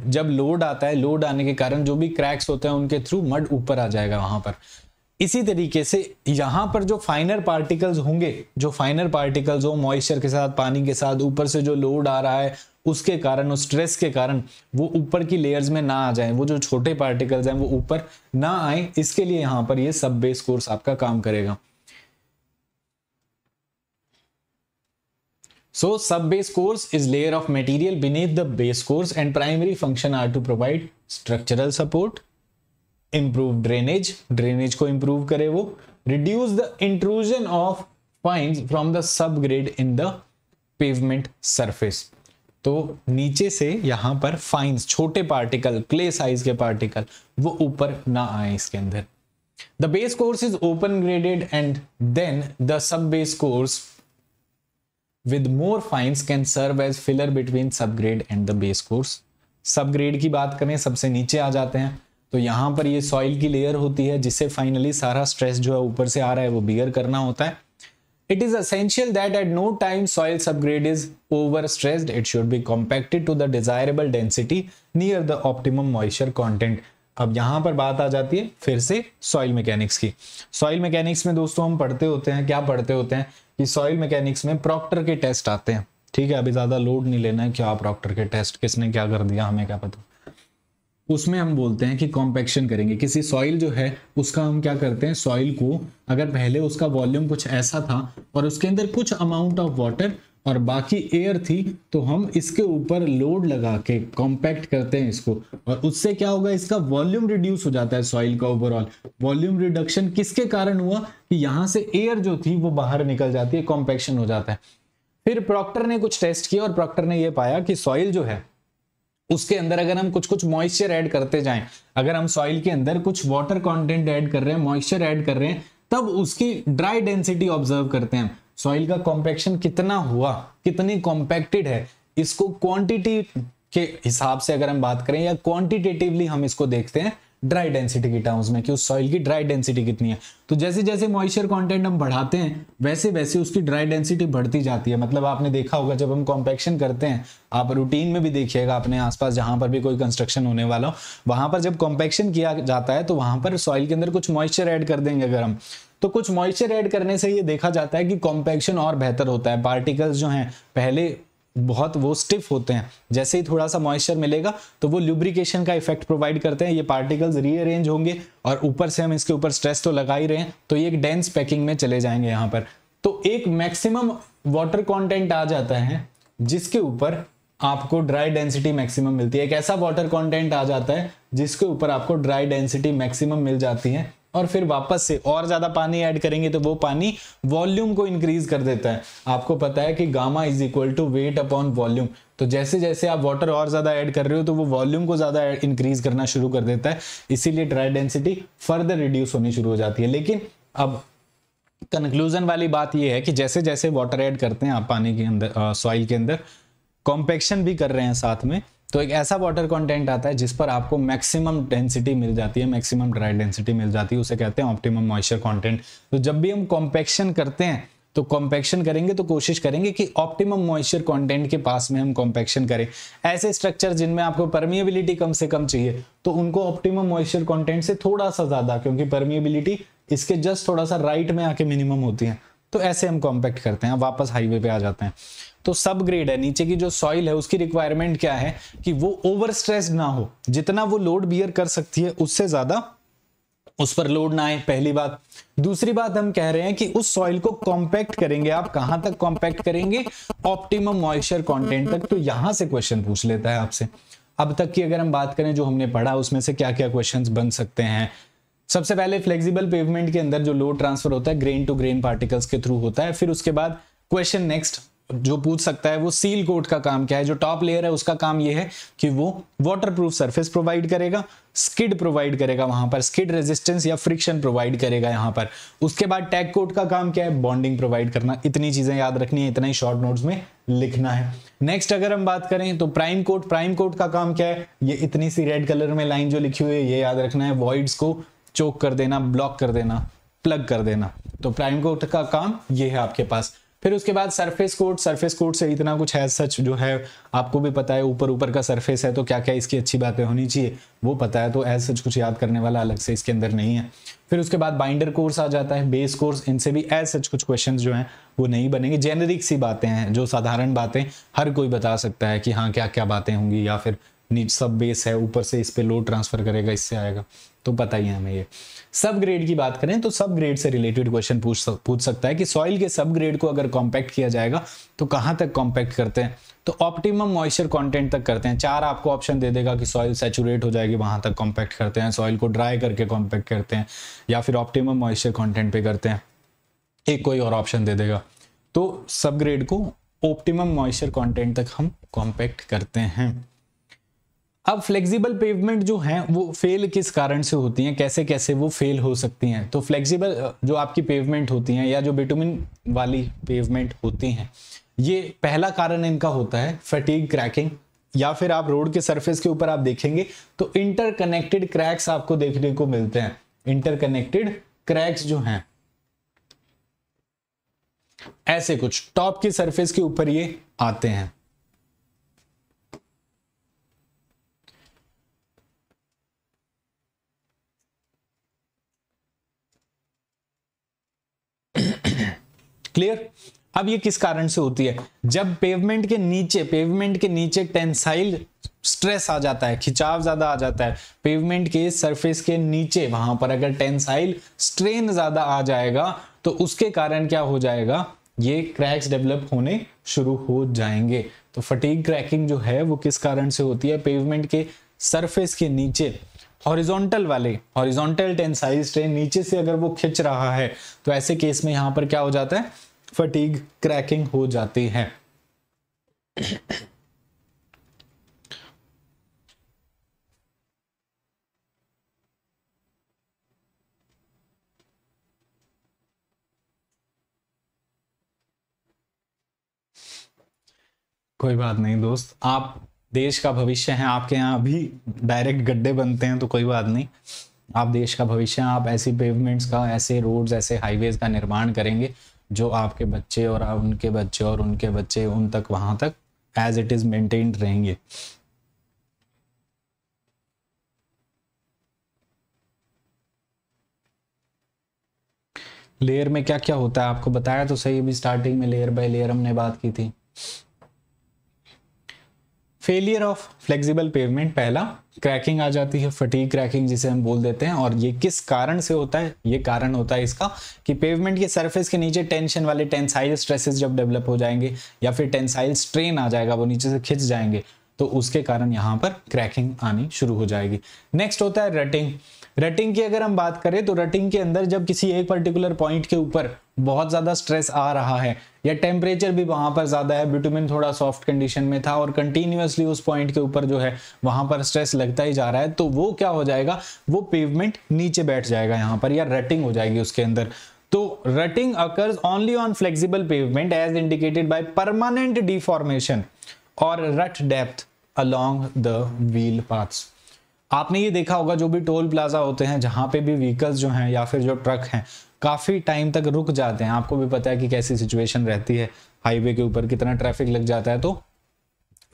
जब लोड आता है लोड आने के कारण जो भी क्रैक्स होते हैं उनके थ्रू मड ऊपर आ जाएगा वहां पर इसी तरीके से यहाँ पर जो फाइनर पार्टिकल्स होंगे जो फाइनर पार्टिकल्स हो मॉइस्चर के साथ पानी के साथ ऊपर से जो लोड आ रहा है उसके कारण उस स्ट्रेस के कारण वो ऊपर की लेयर्स में ना आ जाए वो जो छोटे पार्टिकल्स हैं वो ऊपर ना आए इसके लिए यहां पर ये सब बेस कोर्स आपका काम करेगा so sub base course is layer of material beneath the base course and primary function are to provide structural support improve drainage drainage को इंप्रूव करे वो reduce the intrusion of fine from the sub grade in the pavement surface तो नीचे से यहां पर फाइन्स छोटे पार्टिकल क्ले साइज के पार्टिकल वो ऊपर ना आए इसके अंदर the base course is open graded and then the सब base course with more fines can serve as filler between sub grade and the base course sub grade की बात करें सबसे नीचे आ जाते हैं तो यहां पर ये सॉइल की लेयर होती है जिससे फाइनली सारा स्ट्रेस जो है ऊपर से आ रहा है वो बियर करना होता है It is essential that at no time soil subgrade is overstressed. It should be compacted to the desirable density near the optimum moisture content. अब यहां पर बात आ जाती है फिर से सॉइल मैकेनिक्स की सॉइल मैकेनिक्स में दोस्तों हम पढ़ते होते हैं क्या पढ़ते होते हैं कि सॉइल मैकेनिक्स में प्रॉक्टर के टेस्ट आते हैं ठीक है अभी ज़्यादा लोड नहीं लेना है क्या प्रॉक्टर के टेस्ट किसने क्या कर दिया हमें क्या पता उसमें हम बोलते हैं कि कॉम्पेक्शन करेंगे किसी सॉइल जो है उसका हम क्या करते हैं सॉइल को अगर पहले उसका वॉल्यूम कुछ ऐसा था और उसके अंदर कुछ अमाउंट ऑफ वाटर और बाकी एयर थी तो हम इसके ऊपर लोड लगा के कॉम्पैक्ट करते हैं इसको और उससे क्या होगा इसका वॉल्यूम रिड्यूस हो जाता है सॉइल का ओवरऑल वॉल्यूम रिडक्शन किसके कारण हुआ कि यहाँ से एयर जो थी वो बाहर निकल जाती है कॉम्पैक्शन हो जाता है फिर प्रॉक्टर ने कुछ टेस्ट किया और प्रॉक्टर ने यह पाया कि सॉइल जो है उसके अंदर अगर हम कुछ कुछ मॉइस्चर ऐड करते जाएं अगर हम सॉइल के अंदर कुछ वाटर कंटेंट ऐड कर रहे हैं मॉइस्चर ऐड कर रहे हैं तब उसकी ड्राई डेंसिटी ऑब्जर्व करते हैं सॉइल का कॉम्पेक्शन कितना हुआ कितनी कॉम्पैक्टेड है इसको क्वांटिटी के हिसाब से अगर हम बात करें या क्वांटिटेटिवली हम इसको देखते हैं ड्राई डेंसिटी की टर्म्स में कि उस सॉइल की ड्राई डेंसिटी कितनी है तो जैसे जैसे मॉइस्चर कंटेंट हम बढ़ाते हैं वैसे वैसे उसकी ड्राई डेंसिटी बढ़ती जाती है मतलब आपने देखा होगा जब हम कॉम्पेक्शन करते हैं आप रूटीन में भी देखिएगा अपने आसपास जहां पर भी कोई कंस्ट्रक्शन होने वाला हो वहां पर जब कॉम्पेक्शन किया जाता है तो वहां पर सॉइल के अंदर कुछ मॉइस्चर एड कर देंगे अगर हम तो कुछ मॉइस्चर ऐड करने से ये देखा जाता है कि कॉम्पैक्शन और बेहतर होता है पार्टिकल्स जो हैं पहले बहुत वो स्टिफ होते हैं जैसे ही थोड़ा सा मॉइस्चर मिलेगा तो वो ल्यूब्रिकेशन का इफेक्ट प्रोवाइड करते हैं ये पार्टिकल्स रीअरेंज होंगे और ऊपर से हम इसके ऊपर स्ट्रेस तो लगा ही रहे हैं तो ये एक डेंस पैकिंग में चले जाएंगे यहाँ पर तो एक मैक्सिमम वाटर कॉन्टेंट आ जाता है जिसके ऊपर आपको ड्राई डेंसिटी मैक्सिमम मिलती है एक ऐसा वाटर कॉन्टेंट आ जाता है जिसके ऊपर आपको ड्राई डेंसिटी मैक्सिमम मिल जाती है और फिर वापस से और ज़्यादा पानी ऐड करेंगे तो वो पानी वॉल्यूम को इंक्रीज कर देता है आपको पता है कि gamma is equal to weight upon volume तो जैसे जैसे आप वाटर और ज़्यादा ऐड कर रहे हो तो वो वॉल्यूम को ज़्यादा इंक्रीज करना शुरू कर देता है इसीलिए ड्राई डेंसिटी फर्दर रिड्यूस होनी शुरू हो जाती है लेकिन अब कंक्लूजन वाली बात यह है कि जैसे जैसे वाटर ऐड करते हैं आप पानी के अंदर सॉइल के अंदर कॉम्पेक्शन भी कर रहे हैं साथ में तो एक ऐसा वाटर कंटेंट आता है जिस पर आपको मैक्सिमम डेंसिटी मिल जाती है मैक्सिमम ड्राई डेंसिटी मिल जाती है उसे कहते हैं ऑप्टिमम मॉइस्चर कंटेंट तो जब भी हम कॉम्पेक्शन करते हैं तो कॉम्पेक्शन करेंगे तो कोशिश करेंगे कि ऑप्टिमम मॉइस्चर कंटेंट के पास में हम कॉम्पेक्शन करें ऐसे स्ट्रक्चर जिनमें आपको परमिएबिलिटी कम से कम चाहिए तो उनको ऑप्टिमम मॉइस्चर कॉन्टेंट से थोड़ा सा ज्यादा क्योंकि परमिएबिलिटी इसके जस्ट थोड़ा सा राइट में आके मिनिमम होती है तो ऐसे हम कॉम्पैक्ट करते हैं वापस हाईवे पे आ जाते हैं तो सब ग्रेड है नीचे की जो सॉइल है उसकी रिक्वायरमेंट क्या है कि वो ओवर स्ट्रेस्ड ना हो जितना वो लोड बियर कर सकती है उससे ज्यादा उस पर लोड ना आए पहली बात दूसरी बात हम कह रहे हैं कि उस सॉइल को कॉम्पैक्ट करेंगे आप कहां तक कॉम्पैक्ट करेंगे ऑप्टिमम मॉइस्चर कंटेंट तक तो यहां से क्वेश्चन पूछ लेता है आपसे अब तक की अगर हम बात करें जो हमने पढ़ा उसमें से क्या क्या क्वेश्चंस बन सकते हैं सबसे पहले फ्लेक्सिबल पेवमेंट के अंदर जो लोड ट्रांसफर होता है ग्रेन टू ग्रेन पार्टिकल्स के थ्रू होता है फिर उसके बाद क्वेश्चन नेक्स्ट जो पूछ सकता है वो सील कोट का काम क्या है जो टॉप लेयर है उसका काम ये है कि वो वाटरप्रूफ सरफेस प्रोवाइड करेगा स्किड प्रोवाइड करेगा वहां पर स्किड रेजिस्टेंस या फ्रिक्शन प्रोवाइड करेगा यहां पर उसके बाद टैग कोट का काम क्या है बॉन्डिंग प्रोवाइड करना इतनी चीजें याद रखनी है इतना ही शॉर्ट नोट्स में लिखना है नेक्स्ट अगर हम बात करें तो प्राइम कोट प्राइम कोट का काम क्या है ये इतनी सी रेड कलर में लाइन जो लिखी हुई है ये याद रखना है वॉइड्स को चोक कर देना ब्लॉक कर देना प्लग कर देना तो प्राइम कोट का काम ये है आपके पास फिर उसके बाद सरफेस कोट सरफेस कोट से इतना कुछ है सच जो है आपको भी पता है ऊपर ऊपर का सरफेस है तो क्या क्या इसकी अच्छी बातें होनी चाहिए वो पता है तो एज सच कुछ याद करने वाला अलग से इसके अंदर नहीं है फिर उसके बाद बाइंडर कोर्स आ जाता है बेस कोर्स इनसे भी एज सच कुछ क्वेश्चन जो है वो नहीं बनेंगे जेनरिक सी बातें हैं जो साधारण बातें हर कोई बता सकता है कि हाँ क्या क्या बातें होंगी या फिर नीचे सब बेस है ऊपर से इस पर लोड ट्रांसफर करेगा इससे आएगा तो पता ही है हमें ये सब ग्रेड की बात करें तो सब ग्रेड से रिलेटेड क्वेश्चन पूछ सक, पूछ सकता है कि सॉइल के सब ग्रेड को अगर कॉम्पैक्ट किया जाएगा तो कहाँ तक कॉम्पैक्ट करते हैं तो ऑप्टिमम मॉइस्चर कंटेंट तक करते हैं चार आपको ऑप्शन दे देगा कि सॉइल सेचुरेट हो जाएगी वहाँ तक कॉम्पैक्ट करते हैं सॉइल को ड्राई करके कॉम्पैक्ट करते हैं या फिर ऑप्टिमम मॉइस्चर कॉन्टेंट पे करते हैं एक कोई और ऑप्शन दे देगा तो सब ग्रेड को ऑप्टिमम मॉइस्चर कॉन्टेंट तक हम कॉम्पैक्ट करते हैं अब फ्लेक्सिबल पेवमेंट जो है वो फेल किस कारण से होती हैं कैसे कैसे वो फेल हो सकती हैं तो फ्लेक्सिबल जो आपकी पेवमेंट होती हैं या जो बिटुमिन वाली पेवमेंट होती हैं ये पहला कारण इनका होता है फटीग क्रैकिंग या फिर आप रोड के सरफेस के ऊपर आप देखेंगे तो इंटरकनेक्टेड क्रैक्स आपको देखने को मिलते हैं इंटरकनेक्टेड क्रैक्स जो हैं ऐसे कुछ टॉप की सरफेस के ऊपर ये आते हैं क्लियर अब ये किस कारण से होती है जब पेवमेंट के नीचे पेवमेंट के नीचे टेंसाइल स्ट्रेस आ जाता है खिंचाव ज्यादा आ जाता है पेवमेंट के सरफेस के नीचे वहां पर अगर टेंसाइल स्ट्रेन ज्यादा आ जाएगा तो उसके कारण क्या हो जाएगा ये क्रैक्स डेवलप होने शुरू हो जाएंगे तो फटीक क्रैकिंग जो है वो किस कारण से होती है पेवमेंट के सरफेस के नीचे हॉरिजॉन्टल वाले हॉरिजॉन्टल टेंसाइल स्ट्रेन नीचे से अगर वो खिंच रहा है तो ऐसे केस में यहां पर क्या हो जाता है फटीग क्रैकिंग हो जाती है कोई बात नहीं दोस्त आप देश का भविष्य है आपके यहाँ भी डायरेक्ट गड्ढे बनते हैं तो कोई बात नहीं आप देश का भविष्य आप ऐसी पेवमेंट्स का ऐसे रोड्स ऐसे हाईवेज का निर्माण करेंगे जो आपके बच्चे और आप उनके बच्चे और उनके बच्चे उन तक वहां तक एज इट इज़ मेंटेन्ड रहेंगे लेयर में क्या क्या होता है आपको बताया तो सही अभी स्टार्टिंग में लेयर बाय लेयर हमने बात की थी फेलियर ऑफ फ्लेक्सिबल पेवमेंट पहला क्रैकिंग आ जाती है फटीक क्रैकिंग जिसे हम बोल देते हैं और ये किस कारण से होता है ये कारण होता है इसका कि पेवमेंट के सरफेस के नीचे टेंशन वाले टेंसाइल स्ट्रेसेस जब डेवलप हो जाएंगे या फिर टेंसाइल स्ट्रेन आ जाएगा वो नीचे से खिंच जाएंगे तो उसके कारण यहाँ पर क्रैकिंग आनी शुरू हो जाएगी नेक्स्ट होता है रटिंग रटिंग की अगर हम बात करें तो रटिंग के अंदर जब किसी एक पर्टिकुलर पॉइंट के ऊपर बहुत ज़्यादा स्ट्रेस आ रहा है या टेम्परेचर भी वहां पर ज़्यादा है बिटुमिन थोड़ा सॉफ्ट कंडीशन में था और कंटिन्यूसली उस पॉइंट के ऊपर जो है वहां पर स्ट्रेस लगता ही जा रहा है तो वो क्या हो जाएगा वो पेवमेंट नीचे बैठ जाएगा यहाँ पर या रटिंग हो जाएगी उसके अंदर तो rutting occurs only on flexible pavement as indicated by permanent deformation और rut depth along the wheel paths आपने ये देखा होगा जो भी टोल प्लाजा होते हैं जहां पे भी व्हीकल्स जो हैं या फिर जो ट्रक हैं काफ़ी टाइम तक रुक जाते हैं आपको भी पता है कि कैसी सिचुएशन रहती है हाईवे के ऊपर कितना ट्रैफिक लग जाता है तो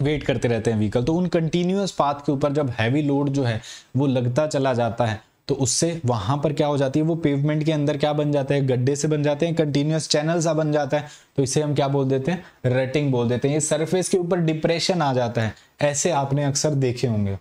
वेट करते रहते हैं व्हीकल तो उन कंटिन्यूस पाथ के ऊपर जब हैवी लोड जो है वो लगता चला जाता है तो उससे वहां पर क्या हो जाती है वो पेवमेंट के अंदर क्या बन जाता है गड्ढे से बन जाते हैं कंटिन्यूस चैनल सा बन जाता है तो इसे हम क्या बोल देते हैं रेटिंग बोल देते हैं ये सरफेस के ऊपर डिप्रेशन आ जाता है ऐसे आपने अक्सर देखे होंगे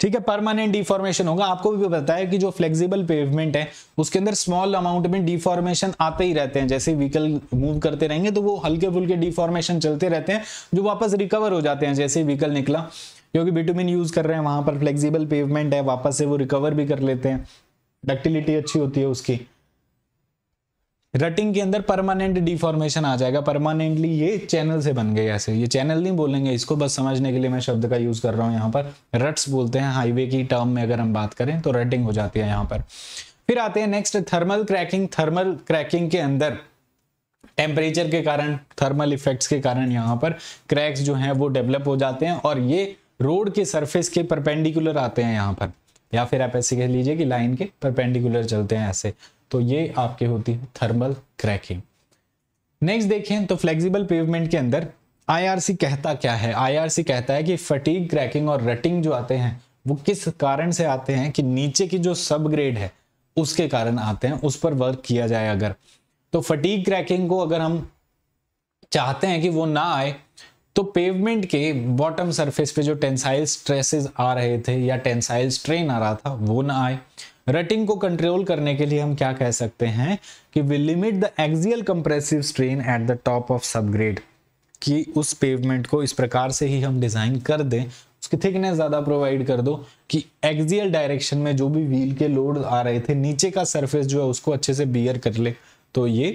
ठीक है परमानेंट डिफॉर्मेशन होगा आपको भी पता है कि जो फ्लेक्सिबल पेवमेंट है उसके अंदर स्मॉल अमाउंट में डिफॉर्मेशन आते ही रहते हैं जैसे व्हीकल मूव करते रहेंगे तो वो हल्के फुल्के डिफॉर्मेशन चलते रहते हैं जो वापस रिकवर हो जाते हैं जैसे व्हीकल निकला क्योंकि बिटुमिन यूज कर रहे हैं वहां पर फ्लेक्सिबल पेवमेंट है वापस से वो रिकवर भी कर लेते हैं डक्टिलिटी अच्छी होती है उसकी रटिंग के अंदर परमानेंट डिफॉर्मेशन आ जाएगा परमानेंटली ये चैनल से बन गए ऐसे ये चैनल नहीं बोलेंगे इसको बस समझने के लिए मैं शब्द का यूज कर रहा हूँ यहाँ पर रट्स बोलते हैं हाईवे की टर्म में अगर हम बात करें तो रटिंग हो जाती है यहाँ पर फिर आते हैं next thermal cracking thermal cracking के अंदर टेम्परेचर के कारण थर्मल इफेक्ट्स के कारण यहाँ पर क्रैक्स जो हैं वो डेवलप हो जाते हैं और ये रोड के सरफेस के परपेंडिकुलर आते हैं यहाँ पर या फिर आप ऐसे कह लीजिए कि लाइन के परपेंडिकुलर चलते हैं ऐसे तो ये आपके होती है थर्मल क्रैकिंग नेक्स्ट देखें तो फ्लेक्सिबल पेवमेंट के अंदर आईआरसी कहता क्या है आईआरसी कहता है कि फटीक क्रैकिंग और रटिंग जो आते हैं वो किस कारण से आते हैं कि नीचे की जो सब ग्रेड है उसके कारण आते हैं उस पर वर्क किया जाए अगर तो फटीक क्रैकिंग को अगर हम चाहते हैं कि वो ना आए तो पेवमेंट के बॉटम सरफेस पे जो टेंसाइल स्ट्रेसेस आ रहे थे या टेंसाइल स्ट्रेन आ रहा था वो ना आए रटिंग को कंट्रोल करने के लिए हम क्या कह सकते हैं कि we limit the axial compressive strain at the top of subgrade कि उस पेवमेंट को इस प्रकार से ही हम डिज़ाइन कर दें उसकी थिकनेस ज़्यादा प्रोवाइड कर दो कि एक्सियल डायरेक्शन में जो भी व्हील के लोड आ रहे थे नीचे का सरफेस जो है उसको अच्छे से बियर कर ले तो ये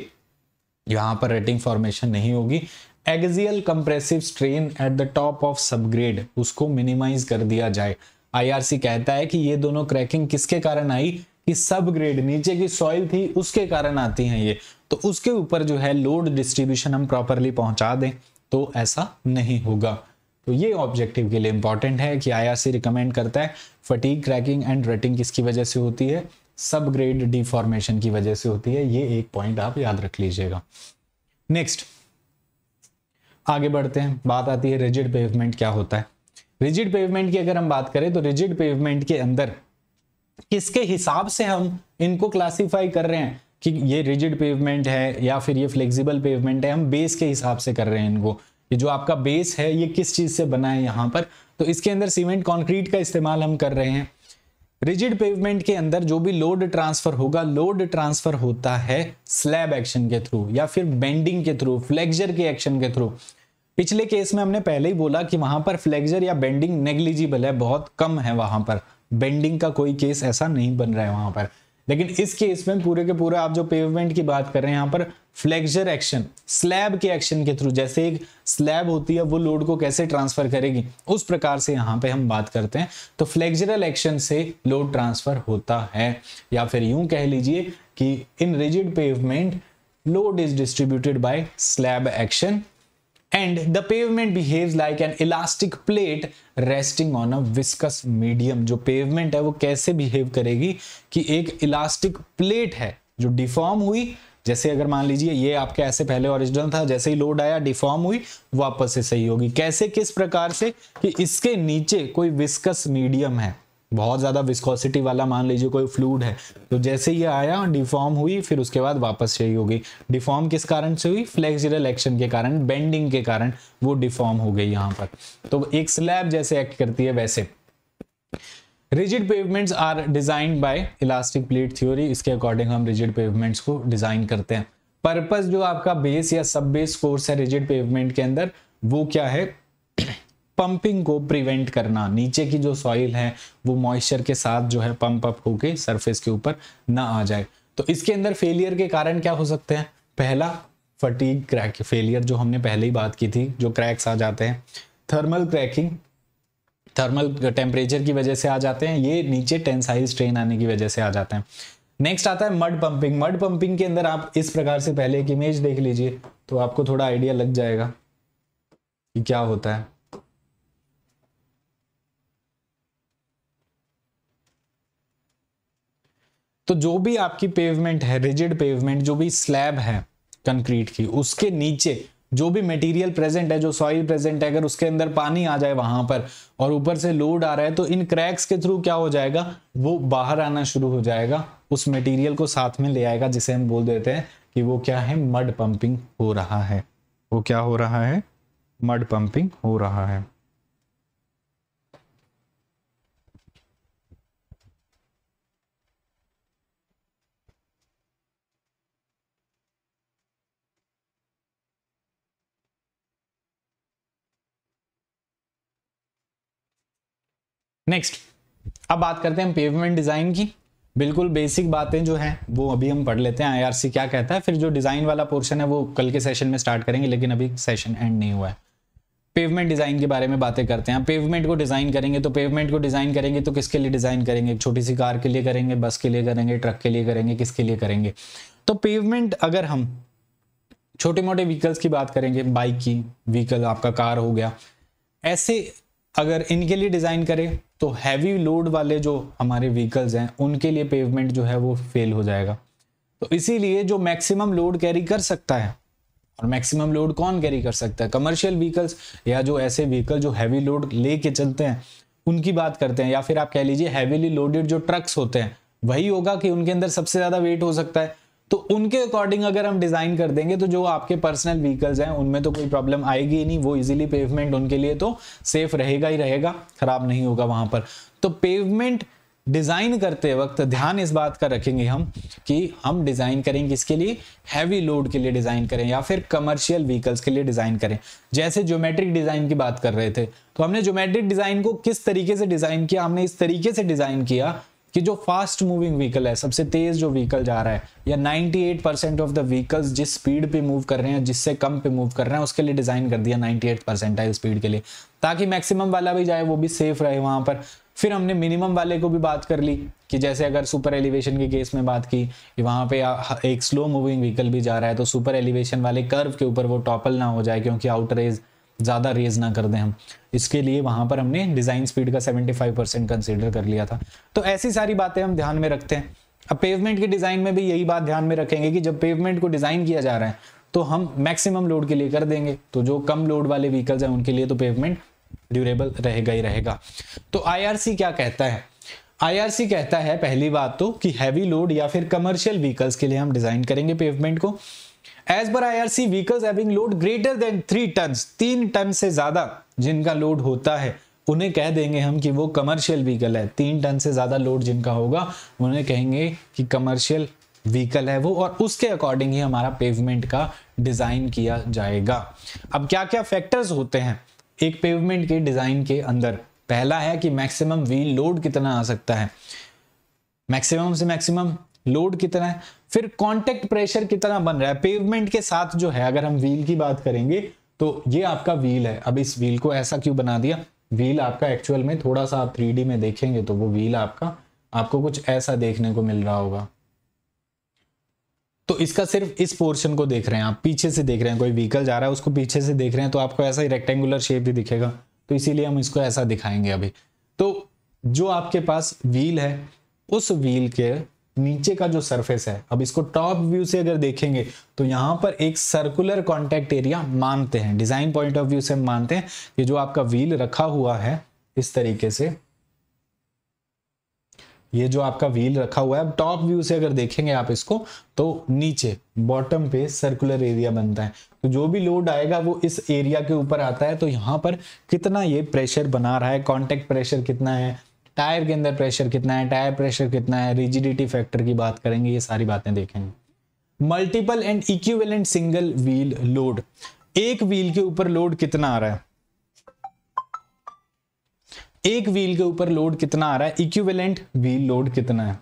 यहाँ पर रेटिंग फॉर्मेशन नहीं होगी axial compressive strain at the top of subgrade उसको मिनिमाइज कर दिया जाए आईआरसी कहता है कि ये दोनों क्रैकिंग किसके कारण आई कि सब ग्रेड नीचे की सॉइल थी उसके कारण आती हैं ये तो उसके ऊपर जो है लोड डिस्ट्रीब्यूशन हम प्रॉपरली पहुंचा दें तो ऐसा नहीं होगा तो ये ऑब्जेक्टिव के लिए इंपॉर्टेंट है कि आईआरसी रिकमेंड करता है फटीक क्रैकिंग एंड रटिंग किसकी वजह से होती है सब ग्रेड डिफॉर्मेशन की वजह से होती है ये एक पॉइंट आप याद रख लीजिएगा नेक्स्ट आगे बढ़ते हैं बात आती है रिजिड पेवमेंट क्या होता है रिजिड पेवमेंट की अगर हम बात करें तो रिजिड पेवमेंट के अंदर किसके हिसाब से हम इनको क्लासीफाई कर रहे हैं कि ये रिजिड पेवमेंट है या फिर ये फ्लेक्सिबल पेवमेंट है हम बेस के हिसाब से कर रहे हैं इनको ये जो आपका बेस है ये किस चीज़ से बना है यहाँ पर तो इसके अंदर सीमेंट कंक्रीट का इस्तेमाल हम कर रहे हैं रिजिड पेवमेंट के अंदर जो भी लोड ट्रांसफर होगा लोड ट्रांसफर होता है स्लैब एक्शन के थ्रू या फिर बेंडिंग के थ्रू फ्लेक्जर के एक्शन के थ्रू पिछले केस में हमने पहले ही बोला कि वहां पर फ्लेक्जर या बेंडिंग नेग्लिजिबल है बहुत कम है वहां पर बेंडिंग का कोई केस ऐसा नहीं बन रहा है वहां पर लेकिन इस केस में पूरे के पूरे आप जो पेवमेंट की बात कर रहे हैं यहाँ पर फ्लेक्जर एक्शन स्लैब के एक्शन के थ्रू जैसे एक स्लैब होती है वो लोड को कैसे ट्रांसफर करेगी उस प्रकार से यहाँ पे हम बात करते हैं तो फ्लेक्जरल एक्शन से लोड ट्रांसफर होता है या फिर यूं कह लीजिए कि in rigid pavement load is distributed by slab action and the pavement behave like an elastic plate resting on a viscous medium जो पेवमेंट है वो कैसे बिहेव करेगी कि एक इलास्टिक प्लेट है जो डिफॉर्म हुई जैसे अगर मान लीजिए ये आपके ऐसे पहले ओरिजिनल था जैसे ही लोड आया डिफॉर्म हुई वापस से सही होगी कैसे किस प्रकार से कि इसके नीचे कोई विस्कस मीडियम है बहुत ज़्यादा विस्कोसिटी वाला मान लीजिए कोई फ्लूड है तो जैसे ये आया डिफॉर्म हुई फिर उसके बाद वापस यही होगी डिफॉर्म किस कारण से हुई फ्लेक्सिबल एक्शन के कारण बेंडिंग के कारण वो डिफॉर्म हो गई यहाँ पर तो एक स्लैब जैसे एक्ट करती है वैसे rigid pavements are designed by elastic plate theory इसके अकॉर्डिंग हम रिजिड पेवमेंट्स को डिजाइन करते हैं पर्पस जो आपका बेस या सब बेस कोर्स है रिजिड पेवमेंट के अंदर वो क्या है पंपिंग को प्रिवेंट करना नीचे की जो सॉइल है वो मॉइस्चर के साथ जो है पंप अप होके सरफेस के ऊपर ना आ जाए तो इसके अंदर फेलियर के कारण क्या हो सकते हैं पहला फटीक क्रैक फेलियर जो हमने पहले ही बात की थी जो क्रैक्स आ जाते हैं थर्मल क्रैकिंग थर्मल टेम्परेचर की वजह से आ जाते हैं ये नीचे टेंसाइल स्ट्रेन आने की वजह से आ जाते हैं नेक्स्ट आता है मड पंपिंग मड पंपिंग के अंदर आप इस प्रकार से पहले एक इमेज देख लीजिए तो आपको थोड़ा आइडिया लग जाएगा कि क्या होता है तो जो भी आपकी पेवमेंट है रिजिड पेवमेंट जो भी स्लैब है कंक्रीट की उसके नीचे जो भी मटेरियल प्रेजेंट है जो सॉइल प्रेजेंट है अगर उसके अंदर पानी आ जाए वहां पर और ऊपर से लोड आ रहा है तो इन क्रैक्स के थ्रू क्या हो जाएगा वो बाहर आना शुरू हो जाएगा उस मटेरियल को साथ में ले आएगा जिसे हम बोल देते हैं कि वो क्या है मड पंपिंग हो रहा है वो क्या हो रहा है मड पंपिंग हो रहा है नेक्स्ट अब बात करते हैं हम पेवमेंट डिजाइन की बिल्कुल बेसिक बातें जो है वो अभी हम पढ़ लेते हैं आईआरसी क्या कहता है फिर जो डिजाइन वाला पोर्शन है वो कल के सेशन में स्टार्ट करेंगे लेकिन अभी सेशन एंड नहीं हुआ है पेवमेंट डिजाइन के बारे में बातें करते हैं पेवमेंट को डिजाइन करेंगे तो पेवमेंट को डिजाइन करेंगे तो किसके लिए डिजाइन करेंगे छोटी सी कार के लिए करेंगे बस के लिए करेंगे ट्रक के लिए करेंगे किसके लिए करेंगे तो पेवमेंट अगर हम छोटे मोटे व्हीकल्स की बात करेंगे बाइक की व्हीकल आपका कार हो गया ऐसे अगर इनके लिए डिजाइन करें तो हैवी लोड वाले जो हमारे व्हीकल्स हैं उनके लिए पेवमेंट जो है वो फेल हो जाएगा तो इसीलिए जो मैक्सिमम लोड कैरी कर सकता है और मैक्सिमम लोड कौन कैरी कर सकता है कमर्शियल व्हीकल्स या जो ऐसे व्हीकल जो हैवी लोड लेके चलते हैं उनकी बात करते हैं या फिर आप कह लीजिए हैवीली लोडेड जो ट्रक्स होते हैं वही होगा कि उनके अंदर सबसे ज़्यादा वेट हो सकता है तो उनके अकॉर्डिंग अगर हम डिज़ाइन कर देंगे तो जो आपके पर्सनल व्हीकल्स हैं उनमें तो कोई प्रॉब्लम आएगी ही नहीं वो इजीली पेवमेंट उनके लिए तो सेफ रहेगा ही रहेगा ख़राब नहीं होगा वहां पर तो पेवमेंट डिज़ाइन करते वक्त ध्यान इस बात का रखेंगे हम कि हम डिज़ाइन करें किसके लिए हैवी लोड के लिए डिज़ाइन करें या फिर कमर्शियल व्हीकल्स के लिए डिज़ाइन करें जैसे ज्योमेट्रिक डिज़ाइन की बात कर रहे थे तो हमने ज्योमेट्रिक डिज़ाइन को किस तरीके से डिज़ाइन किया हमने इस तरीके से डिज़ाइन किया कि जो फास्ट मूविंग व्हीकल है सबसे तेज जो व्हीकल जा रहा है या 98 परसेंट ऑफ द व्हीकल्स जिस स्पीड पे मूव कर रहे हैं जिससे कम पे मूव कर रहे हैं उसके लिए डिजाइन कर दिया 98 है स्पीड के लिए ताकि मैक्सिमम वाला भी जाए वो भी सेफ रहे वहां पर फिर हमने मिनिमम वाले को भी बात कर ली कि जैसे अगर सुपर एलिवेशन के केस में बात की कि वहाँ पे एक स्लो मूविंग व्हीकल भी जा रहा है तो सुपर एलिवेशन वाले कर्व के ऊपर वो टॉपल ना हो जाए क्योंकि आउटरेज ज़्यादा रेज ना कर दें हम इसके लिए वहाँ पर हमने डिज़ाइन स्पीड का 75 परसेंट कंसिडर कर लिया था तो ऐसी सारी बातें हम ध्यान में रखते हैं अब पेवमेंट के डिज़ाइन में भी यही बात ध्यान में रखेंगे कि जब पेवमेंट को डिज़ाइन किया जा रहा है तो हम मैक्सिमम लोड के लिए कर देंगे तो जो कम लोड वाले व्हीकल्स हैं उनके लिए तो पेवमेंट ड्यूरेबल रहेगा ही रहेगा तो आई क्या कहता है आई कहता है पहली बात तो कि हैवी लोड या फिर कमर्शियल व्हीकल्स के लिए हम डिज़ाइन करेंगे पेवमेंट को as per IRC vehicles having load greater than three ton तीन टन से ज्यादा जिनका लोड होता है उन्हें कह देंगे हम कि वो कमर्शियल व्हीकल है तीन टन से ज्यादा लोड जिनका होगा उन्हें कहेंगे कि कमर्शियल व्हीकल है वो और उसके अकॉर्डिंग ही हमारा पेवमेंट का डिजाइन किया जाएगा अब क्या क्या फैक्टर्स होते हैं एक पेवमेंट के डिजाइन के अंदर पहला है कि मैक्सिमम व्हील लोड कितना आ सकता है मैक्सिमम से मैक्सिमम लोड कितना है फिर कॉन्टेक्ट प्रेशर कितना बन रहा है पेवमेंट के साथ जो है अगर हम व्हील की बात करेंगे तो ये आपका व्हील है अब इस व्हील को ऐसा क्यों बना दिया व्हील आपका एक्चुअल में थोड़ा सा आप थ्री में देखेंगे तो वो व्हील आपका आपको कुछ ऐसा देखने को मिल रहा होगा तो इसका सिर्फ इस पोर्शन को देख रहे हैं आप पीछे से देख रहे हैं कोई व्हीकल जा रहा है उसको पीछे से देख रहे हैं तो आपको ऐसा ही रेक्टेंगुलर शेप ही दिखेगा तो इसीलिए हम इसको ऐसा दिखाएंगे अभी तो जो आपके पास व्हील है उस व्हील के नीचे का जो सरफेस है अब इसको टॉप व्यू से अगर देखेंगे तो यहां पर एक सर्कुलर कॉन्टेक्ट एरिया मानते हैं डिजाइन पॉइंट ऑफ व्यू से मानते हैं कि जो आपका व्हील रखा हुआ है इस तरीके से ये जो आपका व्हील रखा हुआ है अब टॉप व्यू से अगर देखेंगे आप इसको तो नीचे बॉटम पे सर्कुलर एरिया बनता है तो जो भी लोड आएगा वो इस एरिया के ऊपर आता है तो यहाँ पर कितना ये प्रेशर बना रहा है कॉन्टेक्ट प्रेशर कितना है टायर के अंदर प्रेशर कितना है टायर प्रेशर कितना है रिजिडिटी फैक्टर की बात करेंगे ये सारी बातें देखेंगे multiple and equivalent single wheel load एक व्हील के ऊपर लोड कितना आ रहा है एक व्हील के ऊपर लोड कितना आ रहा है इक्विवेलेंट व्हील लोड कितना है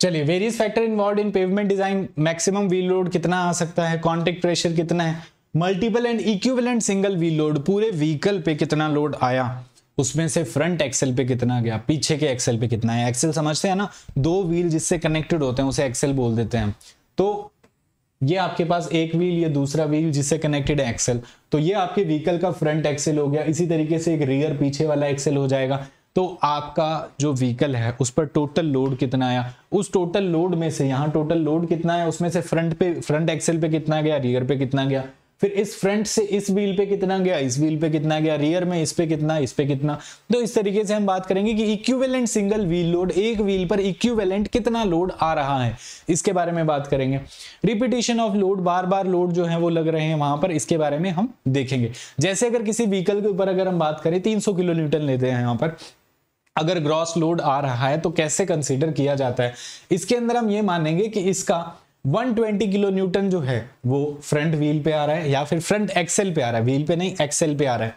चलिए various factor involve in pavement design maximum wheel load कितना आ सकता है कॉन्टेक्ट प्रेशर कितना है multiple and equivalent single wheel load पूरे व्हीकल पे कितना लोड आया उसमें से फ्रंट एक्सेल पे कितना गया पीछे के एक्सेल पे कितना है एक्सेल समझते हैं ना दो व्हील जिससे कनेक्टेड होते हैं उसे एक्सेल बोल देते हैं तो ये आपके पास एक व्हील ये दूसरा व्हील जिससे कनेक्टेड है एक्सेल तो ये आपके व्हीकल का फ्रंट एक्सेल हो गया इसी तरीके से एक रियर पीछे वाला एक्सेल हो जाएगा तो आपका जो व्हीकल है उस पर टोटल लोड कितना आया उस टोटल लोड में से यहाँ टोटल लोड कितना आया उसमें से फ्रंट पे फ्रंट एक्सेल पे कितना गया रियर पे कितना गया फिर इस फ्रंट से इस व्हील पे कितना गया इस व्हील पे कितना गया रियर में इस पे कितना इस पे कितना तो इस तरीके से हम बात करेंगे कि इक्विवेलेंट सिंगल व्हील लोड एक व्हील पर इक्विवेलेंट कितना लोड आ रहा है इसके बारे में बात करेंगे रिपीटेशन ऑफ लोड बार बार लोड जो है वो लग रहे हैं वहां पर इसके बारे में हम देखेंगे जैसे अगर किसी व्हीकल के ऊपर अगर हम बात करें तीन किलो न्यूटन लेते हैं यहाँ पर अगर ग्रॉस लोड आ रहा है तो कैसे कंसिडर किया जाता है इसके अंदर हम ये मानेंगे कि इसका 120 किलो न्यूटन जो है वो फ्रंट व्हील पे आ रहा है या फिर फ्रंट एक्सेल पे आ रहा है व्हील पे नहीं एक्सेल पे आ रहा है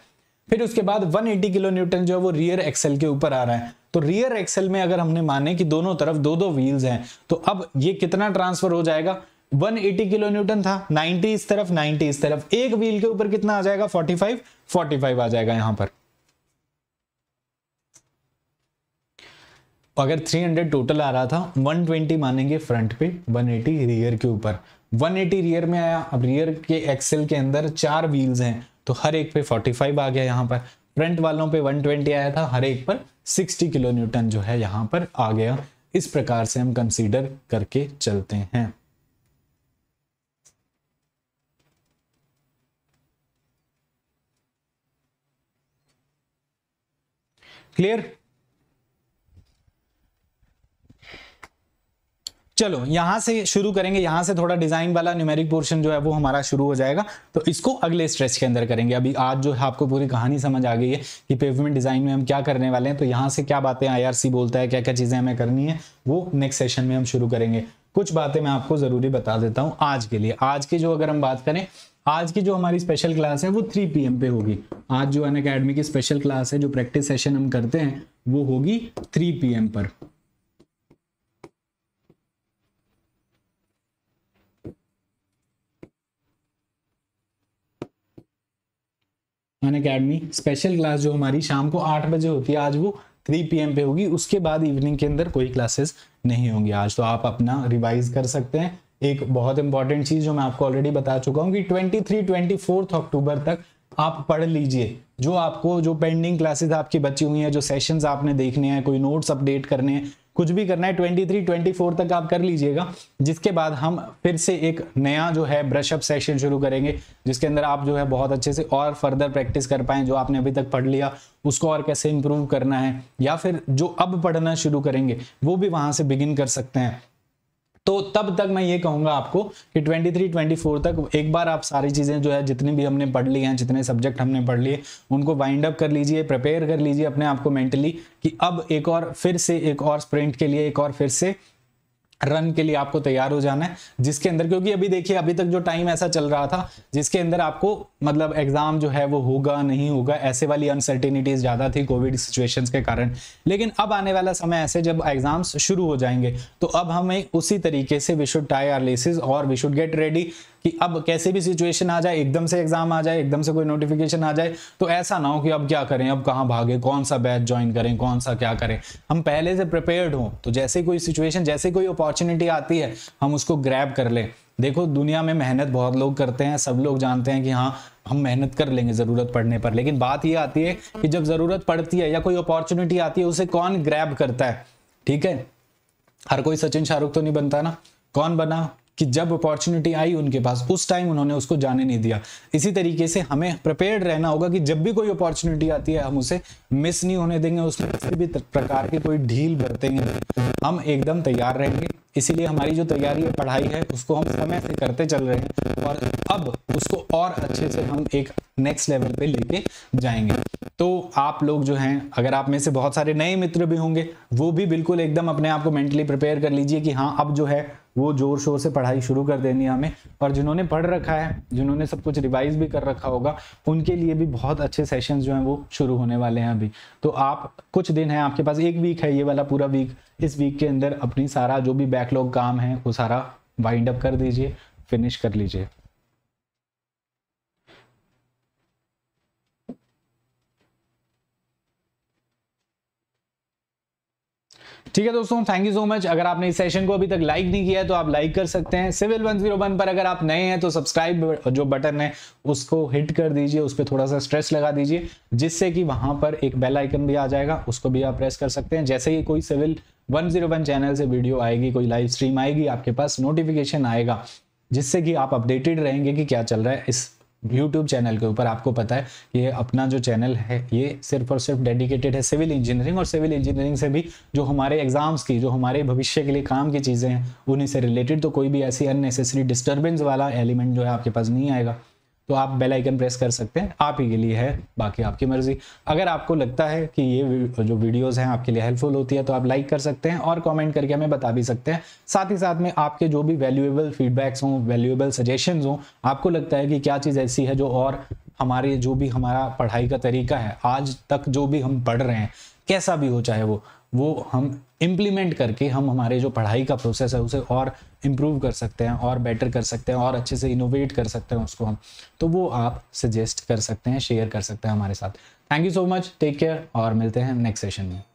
फिर उसके बाद 180 किलो न्यूटन जो है वो रियर एक्सेल के ऊपर आ रहा है तो रियर एक्सेल में अगर हमने माने कि दोनों तरफ दो दो व्हील्स हैं तो अब ये कितना ट्रांसफर हो जाएगा 180 किलो न्यूटन था 90 इस तरफ 90 इस तरफ एक व्हील के ऊपर कितना आ जाएगा 45 45 आ जाएगा यहां पर तो अगर 300 टोटल आ रहा था 120 मानेंगे फ्रंट पे 180 रियर के ऊपर 180 रियर में आया अब रियर के एक्सेल के अंदर चार व्हील्स हैं तो हर एक पे 45 आ गया यहाँ पर फ्रंट वालों पे 120 आया था हर एक पर 60 किलो न्यूटन जो है यहाँ पर आ गया इस प्रकार से हम कंसीडर करके चलते हैं क्लियर चलो यहां से शुरू करेंगे यहां से थोड़ा डिजाइन वाला न्यूमेरिक पोर्शन जो है वो हमारा शुरू हो जाएगा तो इसको अगले स्ट्रेच के अंदर करेंगे अभी आज जो है आपको पूरी कहानी समझ आ गई है कि पेवमेंट डिजाइन में हम क्या करने वाले हैं तो यहां से क्या बातें आईआरसी बोलता है क्या क्या चीजें हमें करनी है वो नेक्स्ट सेशन में हम शुरू करेंगे कुछ बातें मैं आपको जरूरी बता देता हूँ आज के लिए आज की जो अगर हम बात करें आज की जो हमारी स्पेशल क्लास है वो थ्री पी पे होगी आज जो अन अकेडमी की स्पेशल क्लास है जो प्रैक्टिस सेशन हम करते हैं वो होगी थ्री पीएम पर अन अकेडमी स्पेशल क्लास जो हमारी शाम को आठ बजे होती है आज वो थ्री पी पे होगी उसके बाद इवनिंग के अंदर कोई क्लासेस नहीं होंगी आज तो आप अपना रिवाइज कर सकते हैं एक बहुत इंपॉर्टेंट चीज जो मैं आपको ऑलरेडी बता चुका हूँ कि twenty three twenty fourth October तक आप पढ़ लीजिए जो आपको जो पेंडिंग क्लासेस आपकी बची हुई हैं जो सेशंस आपने देखने हैं कोई नोट्स अपडेट करने हैं कुछ भी करना है 23, 24 तक आप कर लीजिएगा जिसके बाद हम फिर से एक नया जो है ब्रशअप सेशन शुरू करेंगे जिसके अंदर आप जो है बहुत अच्छे से और फर्दर प्रैक्टिस कर पाए जो आपने अभी तक पढ़ लिया उसको और कैसे इंप्रूव करना है या फिर जो अब पढ़ना शुरू करेंगे वो भी वहां से बिगिन कर सकते हैं तो तब तक मैं ये कहूंगा आपको कि 23, 24 तक एक बार आप सारी चीज़ें जो है जितनी भी हमने पढ़ ली हैं जितने सब्जेक्ट हमने पढ़ लिए उनको वाइंड अप कर लीजिए प्रिपेयर कर लीजिए अपने आप को मेंटली कि अब एक और फिर से एक और स्प्रिंट के लिए एक और फिर से रन के लिए आपको तैयार हो जाना है जिसके अंदर क्योंकि अभी देखिए अभी तक जो टाइम ऐसा चल रहा था जिसके अंदर आपको मतलब एग्जाम जो है वो होगा नहीं होगा ऐसे वाली अनसर्टिनिटीज ज़्यादा थी कोविड सिचुएशंस के कारण लेकिन अब आने वाला समय ऐसे जब एग्जाम्स शुरू हो जाएंगे तो अब हमें उसी तरीके से we should tie our laces और वी शुड गेट रेडी कि अब कैसे भी सिचुएशन आ जाए एकदम से एग्जाम आ जाए एकदम से कोई नोटिफिकेशन आ जाए तो ऐसा ना हो कि अब क्या करें अब कहाँ भागे कौन सा बैच ज्वाइन करें कौन सा क्या करें हम पहले से प्रिपेयर्ड हों तो जैसे कोई सिचुएशन जैसे कोई अपॉर्चुनिटी आती है हम उसको ग्रैब कर लें देखो दुनिया में मेहनत बहुत लोग करते हैं सब लोग जानते हैं कि हाँ हम मेहनत कर लेंगे ज़रूरत पड़ने पर लेकिन बात ये आती है कि जब ज़रूरत पड़ती है या कोई अपॉर्चुनिटी आती है उसे कौन ग्रैब करता है ठीक है हर कोई सचिन शाहरुख तो नहीं बनता ना कौन बना कि जब अपॉर्चुनिटी आई उनके पास उस टाइम उन्होंने उसको जाने नहीं दिया इसी तरीके से हमें प्रिपेयर रहना होगा कि जब भी कोई अपॉर्चुनिटी आती है हम उसे मिस नहीं होने देंगे उसमें किसी भी प्रकार की कोई ढील बरतेंगे हम एकदम तैयार रहेंगे इसीलिए हमारी जो तैयारी है पढ़ाई है उसको हम समय से करते चल रहे हैं और अब उसको और अच्छे से हम एक नेक्स्ट लेवल पे लेके जाएंगे तो आप लोग जो हैं अगर आप में से बहुत सारे नए मित्र भी होंगे वो भी बिल्कुल एकदम अपने आप को मेंटली प्रिपेयर कर लीजिए कि हाँ अब जो है वो ज़ोर शोर से पढ़ाई शुरू कर देनी हमें और जिन्होंने पढ़ रखा है जिन्होंने सब कुछ रिवाइज भी कर रखा होगा उनके लिए भी बहुत अच्छे सेशन जो हैं वो शुरू होने वाले हैं अभी तो आप कुछ दिन है आपके पास एक वीक है ये वाला पूरा वीक इस वीक के अंदर अपनी सारा जो भी बैकलॉग काम है वो सारा वाइंड अप कर दीजिए फिनिश कर लीजिए ठीक है दोस्तों थैंक यू सो मच अगर आपने इस सेशन को अभी तक लाइक नहीं किया है तो आप लाइक कर सकते हैं सिविल वन पर अगर आप नए हैं तो सब्सक्राइब जो बटन है उसको हिट कर दीजिए उस पर थोड़ा सा स्ट्रेस लगा दीजिए जिससे कि वहां पर एक बेल आइकन भी आ जाएगा उसको भी आप प्रेस कर सकते हैं जैसे ही कोई सिविल वन चैनल से वीडियो आएगी कोई लाइव स्ट्रीम आएगी आपके पास नोटिफिकेशन आएगा जिससे कि आप अपडेटेड रहेंगे कि क्या चल रहा है इस यूट्यूब चैनल के ऊपर आपको पता है ये अपना जो चैनल है ये सिर्फ और सिर्फ डेडिकेटेड है सिविल इंजीनियरिंग और सिविल इंजीनियरिंग से भी जो हमारे एग्जाम्स की जो हमारे भविष्य के लिए काम की चीज़ें हैं उन्हीं से रिलेटेड तो कोई भी ऐसी अननेसेसरी डिस्टर्बेंस वाला एलिमेंट जो है आपके पास नहीं आएगा तो आप बेल आइकन प्रेस कर सकते हैं आप ही के लिए है बाकी आपकी मर्जी अगर आपको लगता है कि ये जो वीडियोस हैं आपके लिए हेल्पफुल होती है तो आप लाइक कर सकते हैं और कमेंट करके हमें बता भी सकते हैं साथ ही साथ में आपके जो भी वैल्यूएबल फीडबैक्स हों वैल्यूएबल सजेशन हों आपको लगता है कि क्या चीज़ ऐसी है जो और हमारे जो भी हमारा पढ़ाई का तरीका है आज तक जो भी हम पढ़ रहे हैं कैसा भी हो चाहे वो वो हम इम्प्लीमेंट करके हम हमारे जो पढ़ाई का प्रोसेस है उसे और इम्प्रूव कर सकते हैं और बेटर कर सकते हैं और अच्छे से इनोवेट कर सकते हैं उसको हम तो वो आप सजेस्ट कर सकते हैं शेयर कर सकते हैं हमारे साथ thank you so much take care और मिलते हैं नेक्स्ट सेशन में